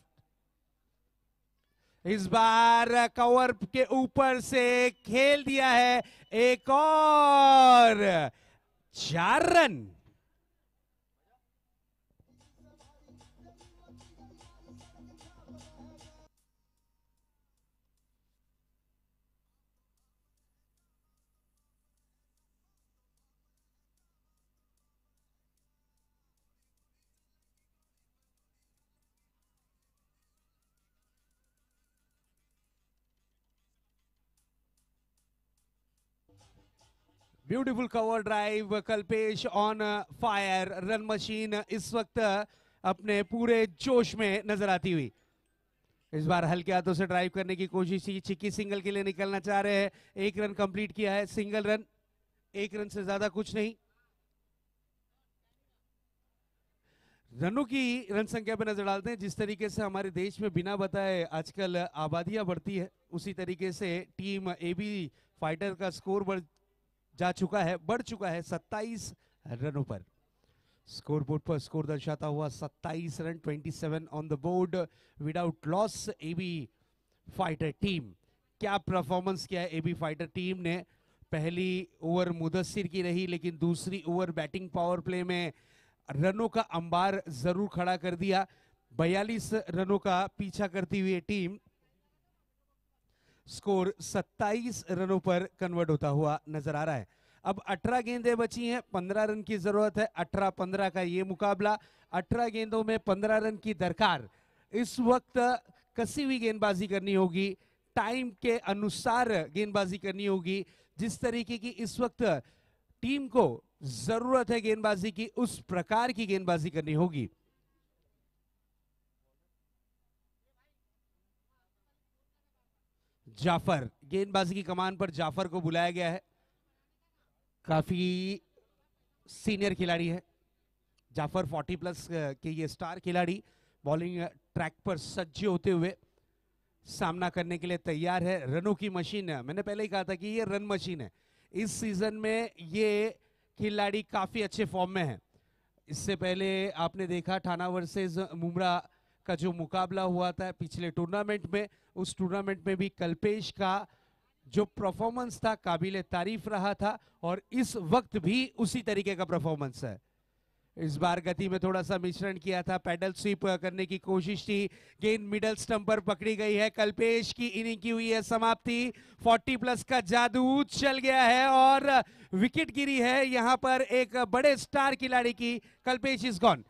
इस बार कवर के ऊपर से खेल दिया है एक और चार run beautiful cover drive Kalpesh on fire run machine इस वक्त अपने पूरे जोश में नजर आती हुई इस बार हल्के हाथों से ड्राइव करने की कोशिश की चिक्की सिंगल के लिए निकलना चाह रहे हैं एक रन कंप्लीट किया है सिंगल रन एक रन से ज्यादा कुछ नहीं रनों की रन संख्या पर नजर डालते हैं जिस तरीके से हमारे देश में बिना बताए आजकल आबादियां बढ़ती है उसी तरीके से टीम ए बी फाइटर का स्कोर बढ़ जा चुका है बढ़ चुका है 27 रनों पर स्कोर बोर्ड पर स्कोर दर्शाता हुआ 27 run 27 on the board without loss AB fighter team क्या परफॉर्मेंस किया है एबी फाइटर टीम ने पहली ओवर मुदस्सिर की रही लेकिन दूसरी ओवर बैटिंग पावर प्ले में रनों का अंबार जरूर खड़ा कर दिया बयालीस रनों का पीछा करती हुई टीम स्कोर 27 रनों पर कन्वर्ट होता हुआ नजर आ रहा है अब 18 गेंदें बची हैं 15 रन की जरूरत है 18-15 का ये मुकाबला 18 गेंदों में 15 रन की दरकार इस वक्त कसी हुई गेंदबाजी करनी होगी टाइम के अनुसार गेंदबाजी करनी होगी जिस तरीके की इस वक्त टीम को जरूरत है गेंदबाजी की उस प्रकार की गेंदबाजी करनी होगी जाफर गेंदबाजी की कमान पर जाफर को बुलाया गया है काफी सीनियर खिलाड़ी है जाफर 40 प्लस के ये स्टार खिलाड़ी बॉलिंग ट्रैक पर सज्ज होते हुए सामना करने के लिए तैयार है रनों की मशीन है मैंने पहले ही कहा था कि ये रन मशीन है इस सीजन में ये खिलाड़ी काफी अच्छे फॉर्म में है इससे पहले आपने देखा ठाना वर्सेज मुमरा का जो मुकाबला हुआ था पिछले टूर्नामेंट में उस टूर्नामेंट में भी कल्पेश का जो परफॉर्मेंस था काबिल तारीफ रहा था और इस वक्त भी उसी तरीके का परफॉर्मेंस है इस बार गति में थोड़ा सा मिश्रण किया था पैडल स्वीप करने की कोशिश थी गेंद मिडल स्टंप पर पकड़ी गई है कल्पेश की इनिंग की हुई है समाप्ति 40 प्लस का जादू चल गया है और विकेट गिरी है यहां पर एक बड़े स्टार खिलाड़ी की Kalpesh is gone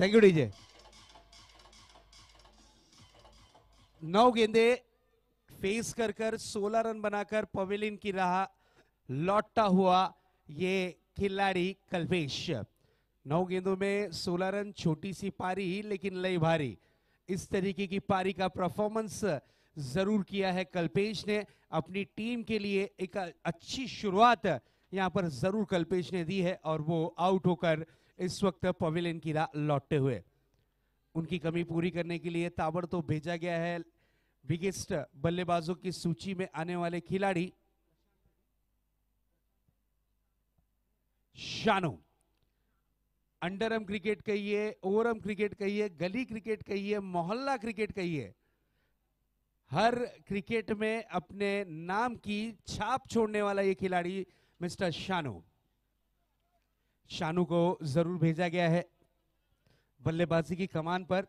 thank you DJ नौ गेंदे फेस कर कर सोलह रन बनाकर पवेलिन की राह लौटता हुआ ये खिलाड़ी कल्पेश नौ गेंदों में सोलह रन छोटी सी पारी लेकिन लई भारी इस तरीके की पारी का परफॉर्मेंस जरूर किया है कल्पेश ने अपनी टीम के लिए एक अच्छी शुरुआत यहां पर जरूर कल्पेश ने दी है और वो आउट होकर इस वक्त पवेलियन की राह लौटते हुए उनकी कमी पूरी करने के लिए ताबड़ तो भेजा गया है बिगेस्ट बल्लेबाजों की सूची में आने वाले खिलाड़ी अंडर अंडरम क्रिकेट कहिए ओवरम क्रिकेट कहिए गली क्रिकेट कहिए मोहल्ला क्रिकेट कहिए हर क्रिकेट में अपने नाम की छाप छोड़ने वाला ये खिलाड़ी मिस्टर शानू शानू को जरूर भेजा गया है बल्लेबाजी की कमान पर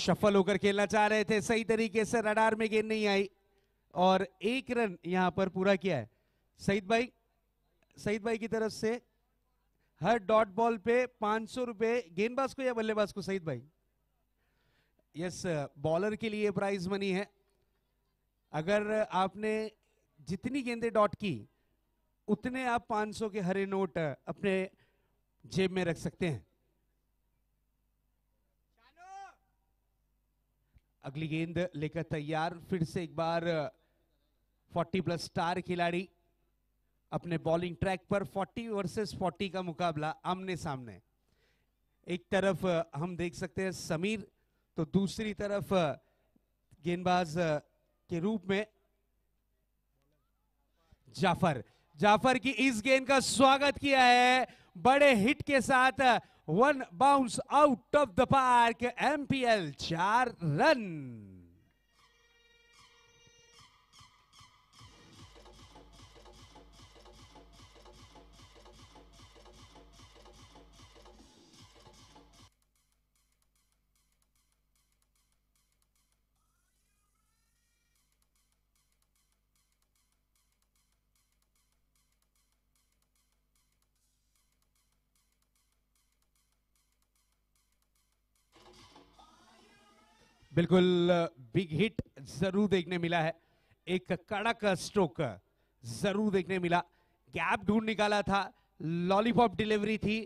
शफल होकर खेलना चाह रहे थे सही तरीके से रडार में गेंद नहीं आई और एक रन यहां पर पूरा किया है सईद भाई सईद भाई की तरफ से हर डॉट बॉल पे पांच सौ रुपए गेंदबाज को या बल्लेबाज को सईद भाई यस बॉलर के लिए प्राइज मनी है अगर आपने जितनी गेंदे डॉट की उतने आप 500 के हरे नोट अपने जेब में रख सकते हैं अगली गेंद लेकर तैयार फिर से एक बार 40 प्लस स्टार खिलाड़ी अपने बॉलिंग ट्रैक पर 40 वर्सेस 40 का मुकाबला आमने सामने एक तरफ हम देख सकते हैं समीर तो दूसरी तरफ गेंदबाज के रूप में जाफर जाफर की इस गेंद का स्वागत किया है बड़े हिट के साथ one bounce out of the park MPL चार रन बिल्कुल बिग हिट जरूर देखने मिला है एक कड़क स्ट्रोक जरूर देखने मिला गैप ढूंढ निकाला था लॉलीपॉप डिलीवरी थी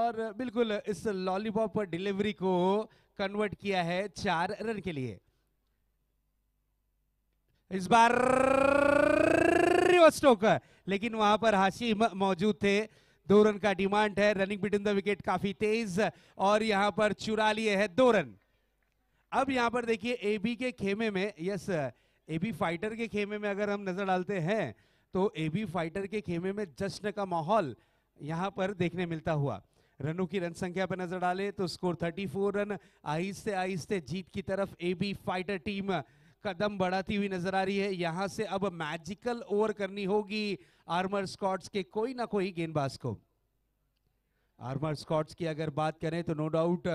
और बिल्कुल इस लॉलीपॉप डिलीवरी को कन्वर्ट किया है चार रन के लिए इस बार स्ट्रोक लेकिन वहां पर हाशिम मौजूद थे दो रन का डिमांड है रनिंग बिटवीन द विकेट काफी तेज और यहां पर चुरा लिए है दो रन अब यहाँ पर देखिए ए बी के खेमे में यस ए बी फाइटर के खेमे में अगर हम नजर डालते हैं तो ए बी फाइटर के खेमे में जश्न का माहौल यहाँ पर देखने मिलता हुआ रनों की रन संख्या पर नजर डालें तो स्कोर 34 रन आहिस्ते आहिस्ते जीत की तरफ ए बी फाइटर टीम कदम बढ़ाती हुई नजर आ रही है यहां से अब मैजिकल ओवर करनी होगी आर्मर स्कॉट्स के कोई ना कोई गेंदबाज को आर्मर स्कॉट्स की अगर बात करें तो नो डाउट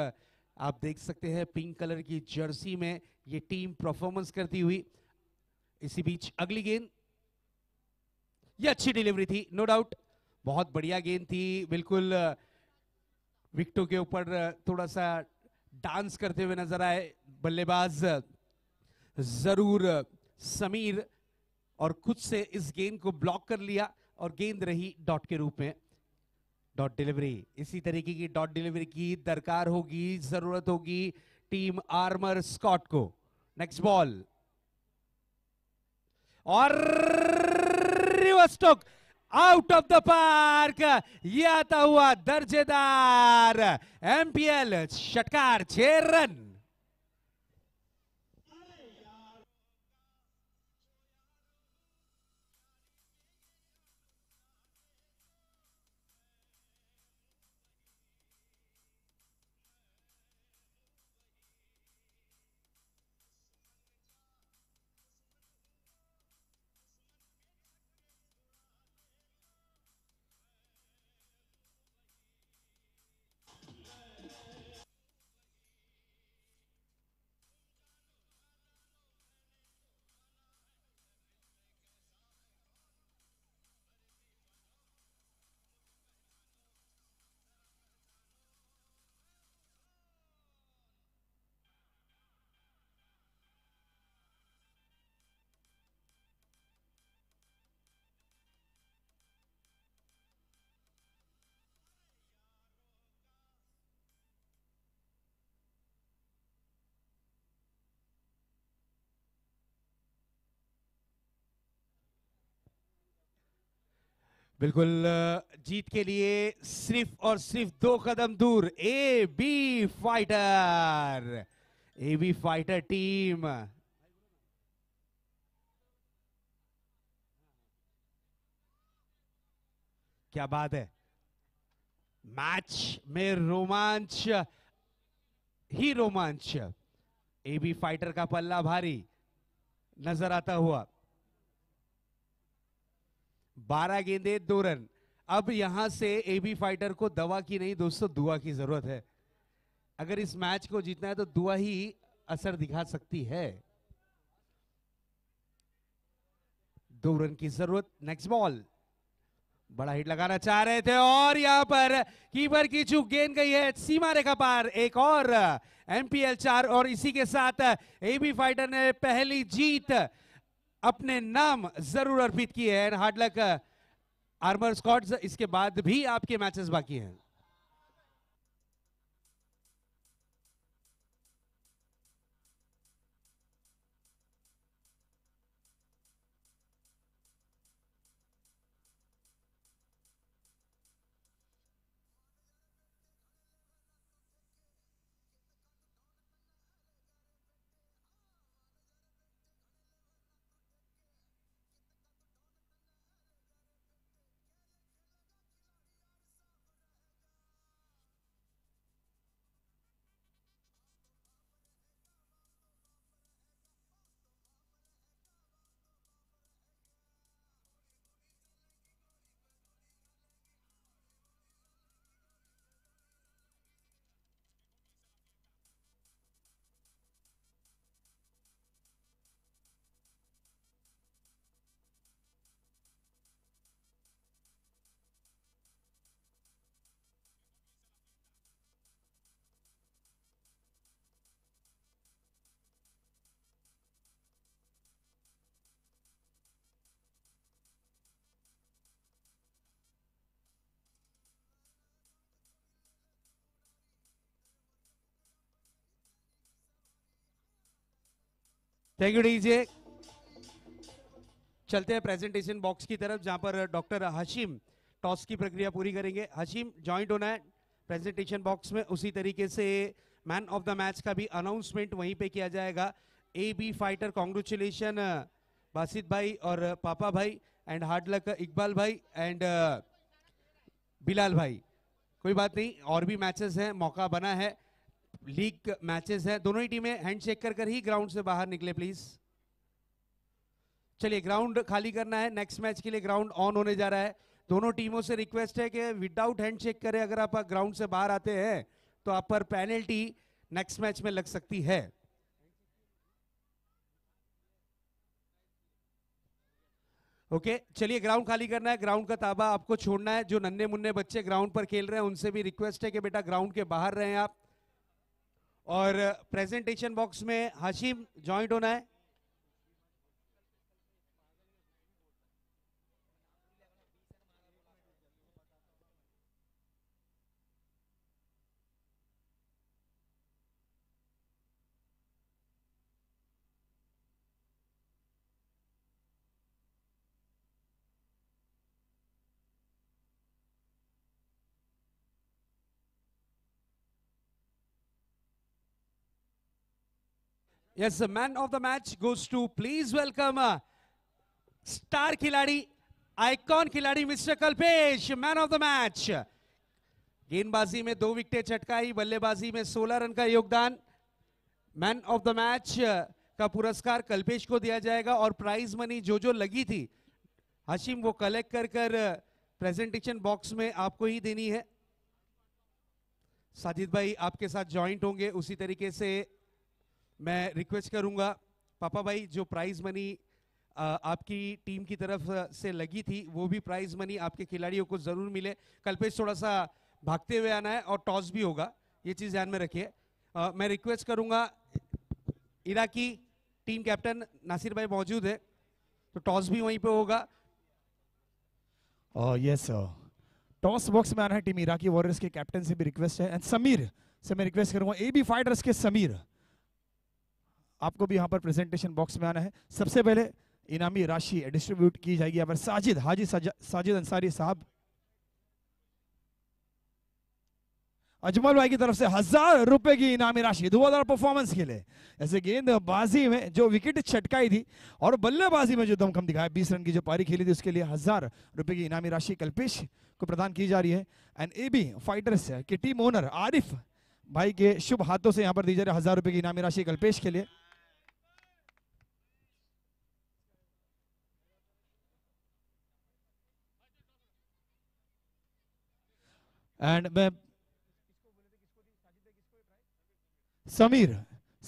आप देख सकते हैं पिंक कलर की जर्सी में ये टीम परफॉर्मेंस करती हुई इसी बीच अगली गेंद ये अच्छी डिलीवरी थी नो डाउट बहुत बढ़िया गेंद थी बिल्कुल विक्टो के ऊपर थोड़ा सा डांस करते हुए नजर आए बल्लेबाज जरूर समीर और खुद से इस गेंद को ब्लॉक कर लिया और गेंद रही डॉट के रूप में डॉट डिलीवरी इसी तरीके की डॉट डिलीवरी की दरकार होगी जरूरत होगी टीम आर्मर स्कॉट को नेक्स्ट बॉल और reverse stock out of the park ये आता हुआ दर्जेदार एमपीएल षटकार छह रन बिल्कुल जीत के लिए सिर्फ और सिर्फ दो कदम दूर A B fighter A B fighter team क्या बात है मैच में रोमांच ही रोमांच ए बी फाइटर का पल्ला भारी नजर आता हुआ बारह गेंदे दो रन अब यहां से एबी फाइटर को दवा की नहीं दोस्तों दुआ की जरूरत है अगर इस मैच को जीतना है तो दुआ ही असर दिखा सकती है दो रन की जरूरत नेक्स्ट बॉल बड़ा हिट लगाना चाह रहे थे और यहां पर कीपर की चूक गेंद गई है सीमा रेखा पार एक और एमपीएल चार और इसी के साथ एबी फाइटर ने पहली जीत अपने नाम जरूर अर्पित किए हैं हार्डलक आर्मर स्कॉट्स इसके बाद भी आपके मैचेस बाकी हैं थैंक यू डीजे चलते हैं प्रेजेंटेशन बॉक्स की तरफ जहां पर डॉक्टर हशीम टॉस की प्रक्रिया पूरी करेंगे हशीम ज्वाइंट होना है प्रेजेंटेशन बॉक्स में उसी तरीके से मैन ऑफ द मैच का भी अनाउंसमेंट वहीं पे किया जाएगा A B fighter congratulation Basit भाई और पापा भाई एंड हार्ड लक इकबाल भाई एंड बिलाल भाई कोई बात नहीं और भी मैचेस हैं मौका बना है लीग मैचेस हैं दोनों ही टीमें हैंडशेक कर कर ही ग्राउंड से बाहर निकले प्लीज चलिए ग्राउंड खाली करना है नेक्स्ट मैच के लिए ग्राउंड ऑन होने जा रहा है दोनों टीमों से रिक्वेस्ट है कि विदाउट हैंडशेक करें अगर आप ग्राउंड से बाहर आते हैं तो आप पर पेनल्टी नेक्स्ट मैच में लग सकती है ओके okay, चलिए ग्राउंड खाली करना है ग्राउंड का ताबा आपको छोड़ना है जो नन्हे मुन्ने बच्चे ग्राउंड पर खेल रहे हैं उनसे भी रिक्वेस्ट है कि बेटा ग्राउंड के बाहर रहें आप और प्रेजेंटेशन बॉक्स में हाशिम ज्वाइंट होना है yes man of the match goes to please welcome star खिलाड़ी आइकॉन खिलाड़ी mister Kalpesh man of the match गेंदबाजी में दो विकेटें चटकाई बल्लेबाजी में 16 रन का योगदान मैन ऑफ द मैच का पुरस्कार कल्पेश को दिया जाएगा और प्राइज मनी जो जो लगी थी हशिम वो कलेक्ट कर कर प्रेजेंटेशन बॉक्स में आपको ही देनी है साजिद भाई आपके साथ ज्वाइंट होंगे उसी तरीके से मैं रिक्वेस्ट करूंगा पापा भाई जो प्राइज मनी आपकी टीम की तरफ से लगी थी वो भी प्राइज मनी आपके खिलाड़ियों को जरूर मिले कल्पेश थोड़ा सा भागते हुए आना है और टॉस भी होगा ये चीज़ ध्यान में रखिए मैं रिक्वेस्ट करूंगा इराकी टीम कैप्टन नासिर भाई मौजूद है तो टॉस भी वहीं पे होगा यस टॉस बॉक्स में आना है टीम इराकी वॉरियर्स के कैप्टन से भी रिक्वेस्ट है एंड समीर से मैं रिक्वेस्ट करूंगा ए बी फाइटर्स के समीर आपको भी यहाँ पर प्रेजेंटेशन बॉक्स में आना है सबसे पहले इनामी राशि डिस्ट्रीब्यूट की जाएगी यहाँ पर साजिद हाजी साजिद अंसारी साहब अजमल भाई की तरफ से हजार रुपए की इनामी राशि धुआंधार परफॉर्मेंस के लिए ऐसे गेंदबाजी में जो विकेट छटकाई थी और बल्लेबाजी में जो दमखम दिखाया बीस रन की जो पारी खेली थी उसके लिए हजार रुपए की इनामी राशि कल्पेश को प्रदान की जा रही है एंड ए बी फाइटर्स की टीम ओनर आरिफ भाई के शुभ हाथों से यहाँ पर दी जा रही है हजार रुपए की इनामी राशि कल्पेश के लिए एंड मैं समीर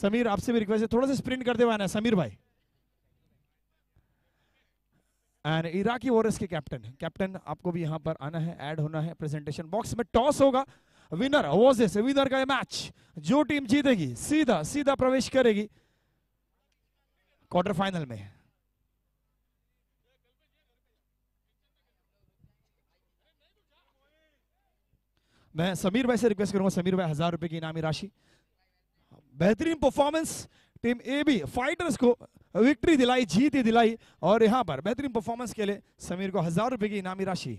समीर आपसे भी रिक्वेस्ट है थोड़ा सा स्प्रिंट कर हुए है समीर भाई एंड इराकी वॉरियर्स के कैप्टन कैप्टन आपको भी यहाँ पर आना है ऐड होना है प्रेजेंटेशन बॉक्स में टॉस होगा विनर वॉजेस विनर का मैच जो टीम जीतेगी सीधा सीधा प्रवेश करेगी क्वार्टर फाइनल में मैं समीर भाई से रिक्वेस्ट करूंगा समीर भाई हजार रुपए की इनामी राशि बेहतरीन performance team A B fighters को विक्ट्री दिलाई जीत ही दिलाई और यहां पर बेहतरीन परफॉर्मेंस के लिए समीर को हजार रुपए की इनामी राशि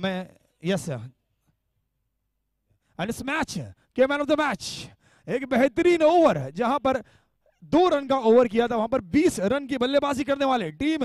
मैं यस सर एंड इस मैच के मैन ऑफ द मैच एक बेहतरीन ओवर जहां पर दो रन का ओवर किया था वहां पर 20 रन की बल्लेबाजी करने वाले टीम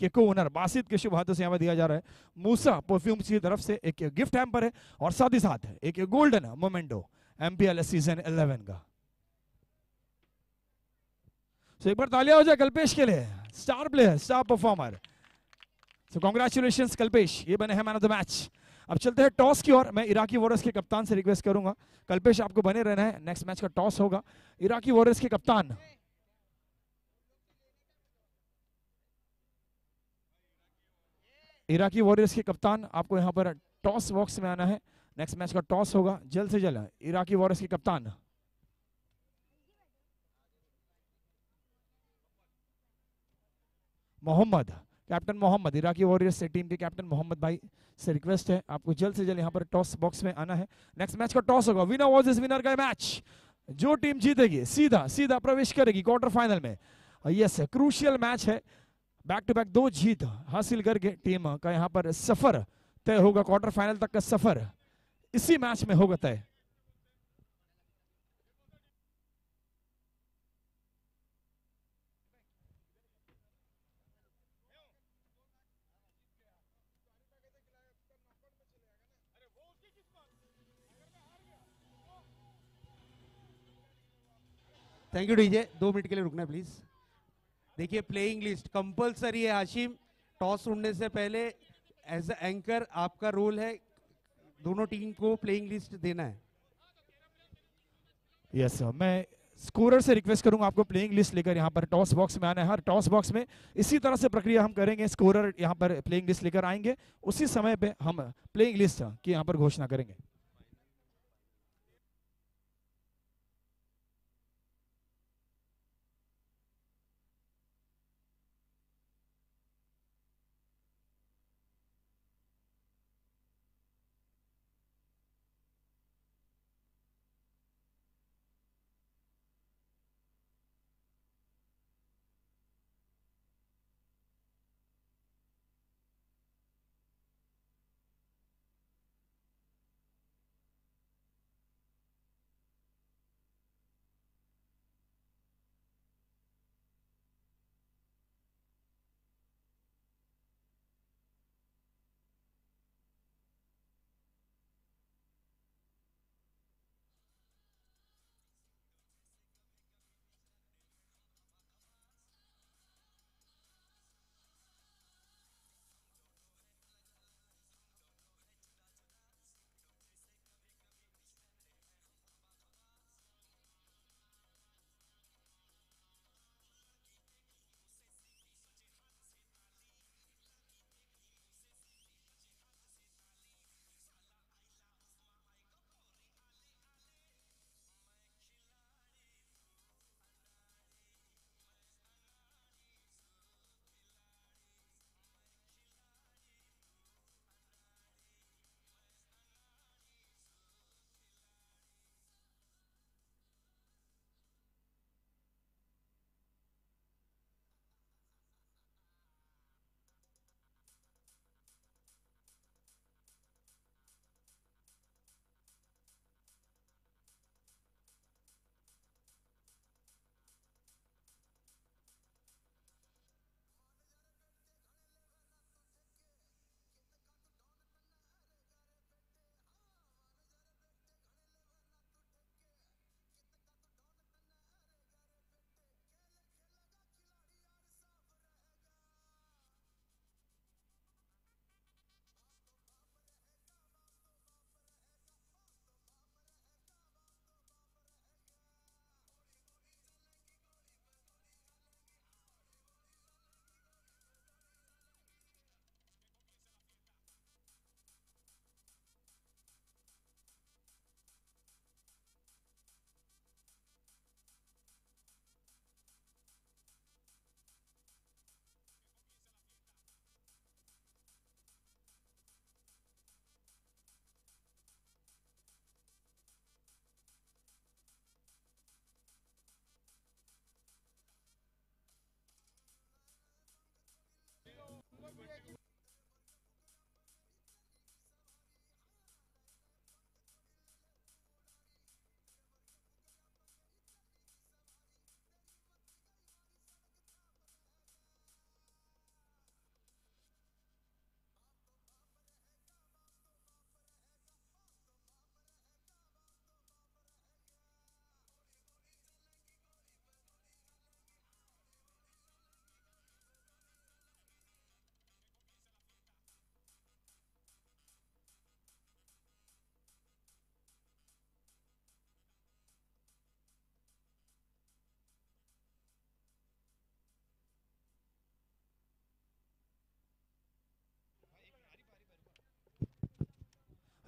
केको ओनर बासित के शुभ हाथों से यहाँ पर दिया जा रहा है मूसा परफ्यूम्स की तरफ से एक गिफ्ट हैम्पर है और साथ ही साथ एक golden memento MPL season eleven का सो so, एक बार तालिया हो जाए कल्पेश के लिए star player star performer so congratulation Kalpesh ये बने हैं मैन ऑफ द मैच अब चलते हैं टॉस की ओर मैं इराकी वॉरियर्स के कप्तान से रिक्वेस्ट करूंगा कल्पेश आपको बने रहना है नेक्स्ट मैच का टॉस होगा इराकी वॉरियर्स के कप्तान hey. इराकी वॉरियर्स के कप्तान आपको यहाँ पर टॉस बॉक्स में आना है नेक्स्ट मैच का टॉस होगा जल्द से जल्द इराकी वॉरियर्स के कप्तान Mohammed captain Mohammed Iraqi warriors से टीम के कैप्टन मोहम्मद भाई से रिक्वेस्ट है आपको जल्द से जल्द यहाँ पर टॉस बॉक्स में आना है नेक्स्ट मैच का टॉस होगा विनर वॉज इज विनर का मैच जो टीम जीतेगी सीधा सीधा प्रवेश करेगी क्वार्टर फाइनल में यस क्रूशियल मैच है बैक टू बैक दो जीत हासिल करके टीम का यहां पर सफर तय होगा क्वार्टर फाइनल तक का सफर इसी मैच में होगा तय थैंक यू डीजे दो मिनट के लिए रुकना प्लीज़ देखिए प्लेइंग लिस्ट कंपलसरी है हाशिम टॉस उड़ने से पहले एज ए एंकर आपका रोल है दोनों टीम को प्लेइंग लिस्ट देना है यस yes, सर मैं स्कोरर से रिक्वेस्ट करूंगा आपको प्लेइंग लिस्ट लेकर यहां पर टॉस बॉक्स में आना है हर टॉस बॉक्स में इसी तरह से प्रक्रिया हम करेंगे स्कोरर यहां पर प्लेइंग लिस्ट लेकर आएंगे उसी समय पे हम प्लेइंग लिस्ट की यहां पर घोषणा करेंगे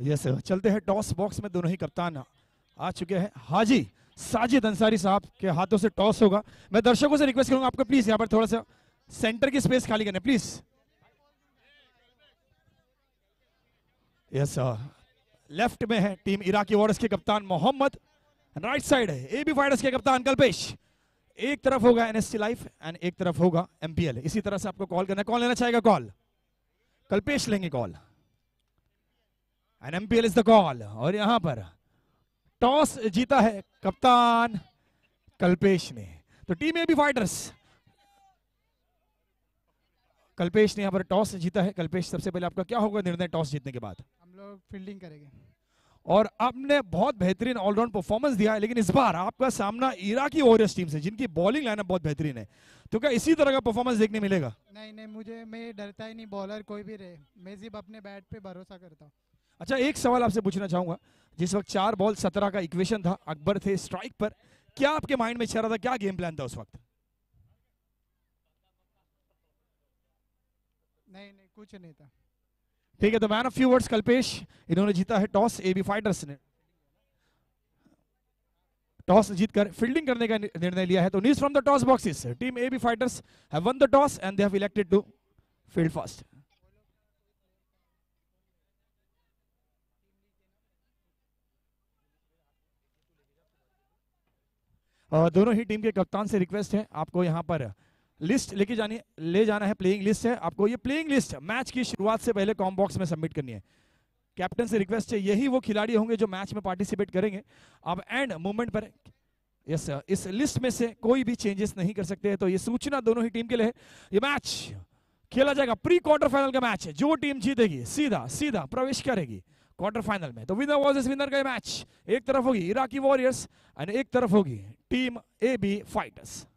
यस चलते हैं टॉस बॉक्स में दोनों ही कप्तान आ चुके हैं हाजी साजिद अंसारी साहब के हाथों से टॉस होगा मैं दर्शकों से रिक्वेस्ट करूंगा आपको प्लीज यहाँ पर थोड़ा सा सेंटर की स्पेस खाली करने प्लीज यस लेफ्ट में है टीम इराकी वॉर्स के कप्तान मोहम्मद राइट साइड है एबी फाइटर्स के कप्तान कल्पेश एक तरफ होगा एनएससी लाइफ एंड एक तरफ होगा एमपीएल इसी तरह से आपको कॉल करना कॉल लेना चाहेगा कॉल कल्पेश लेंगे call and MPL is the call और यहां पर टॉस जीता है कप्तान कल्पेश ने तो team A B fighters Kalpesh ने यहां पर टॉस जीता है कल्पेश सबसे पहले आपका क्या होगा निर्णय टॉस जीतने के बाद हम लोग फील्डिंग करेंगे और आपने बहुत बेहतरीन ऑलराउंड परफॉर्मेंस दिया है लेकिन इस बार आपका सामना इराकी वॉरियर्स टीम से जिनकी बॉलिंग लाइनअप बहुत बेहतरीन है तो क्या इसी तरह का परफॉर्मेंस देखने मिलेगा नहीं नहीं मुझे मैं डरता ही नहीं बॉलर कोई भी रहे मैं सिर्फ अपने बैट पे भरोसा करता हूँ अच्छा एक सवाल आपसे पूछना चाहूंगा जिस वक्त चार बॉल सत्रह का इक्वेशन था अकबर थे स्ट्राइक पर क्या आपके माइंड में चल रहा था क्या गेम प्लान था उस वक्त नहीं नहीं कुछ नहीं था ठीक है तो man of few words Kalpesh इन्होंने जीता है टॉस एबी फाइटर्स ने टॉस जीतकर फील्डिंग करने का निर्णय लिया है तो news from the toss box is team A B fighters have won the toss and they have elected to field first दोनों ही टीम के कप्तान से रिक्वेस्ट है आपको यहाँ पर लिस्ट लेके जानी ले जाना है प्लेइंग लिस्ट है आपको ये प्लेइंग लिस्ट मैच की शुरुआत से पहले कॉम बॉक्स में सबमिट करनी है कैप्टन से रिक्वेस्ट है यही वो खिलाड़ी होंगे जो मैच में पार्टिसिपेट करेंगे अब एंड मूवमेंट पर यस इस लिस्ट में से कोई भी चेंजेस नहीं कर सकते तो ये सूचना दोनों ही टीम के लिए ये मैच खेला जाएगा प्री क्वार्टर फाइनल का मैच है जो टीम जीतेगी सीधा सीधा प्रवेश करेगी क्वार्टर फाइनल में तो विनर वॉज इस विनर का मैच एक तरफ होगी इराकी वॉरियर्स एंड एक तरफ होगी टीम ए बी फाइटर्स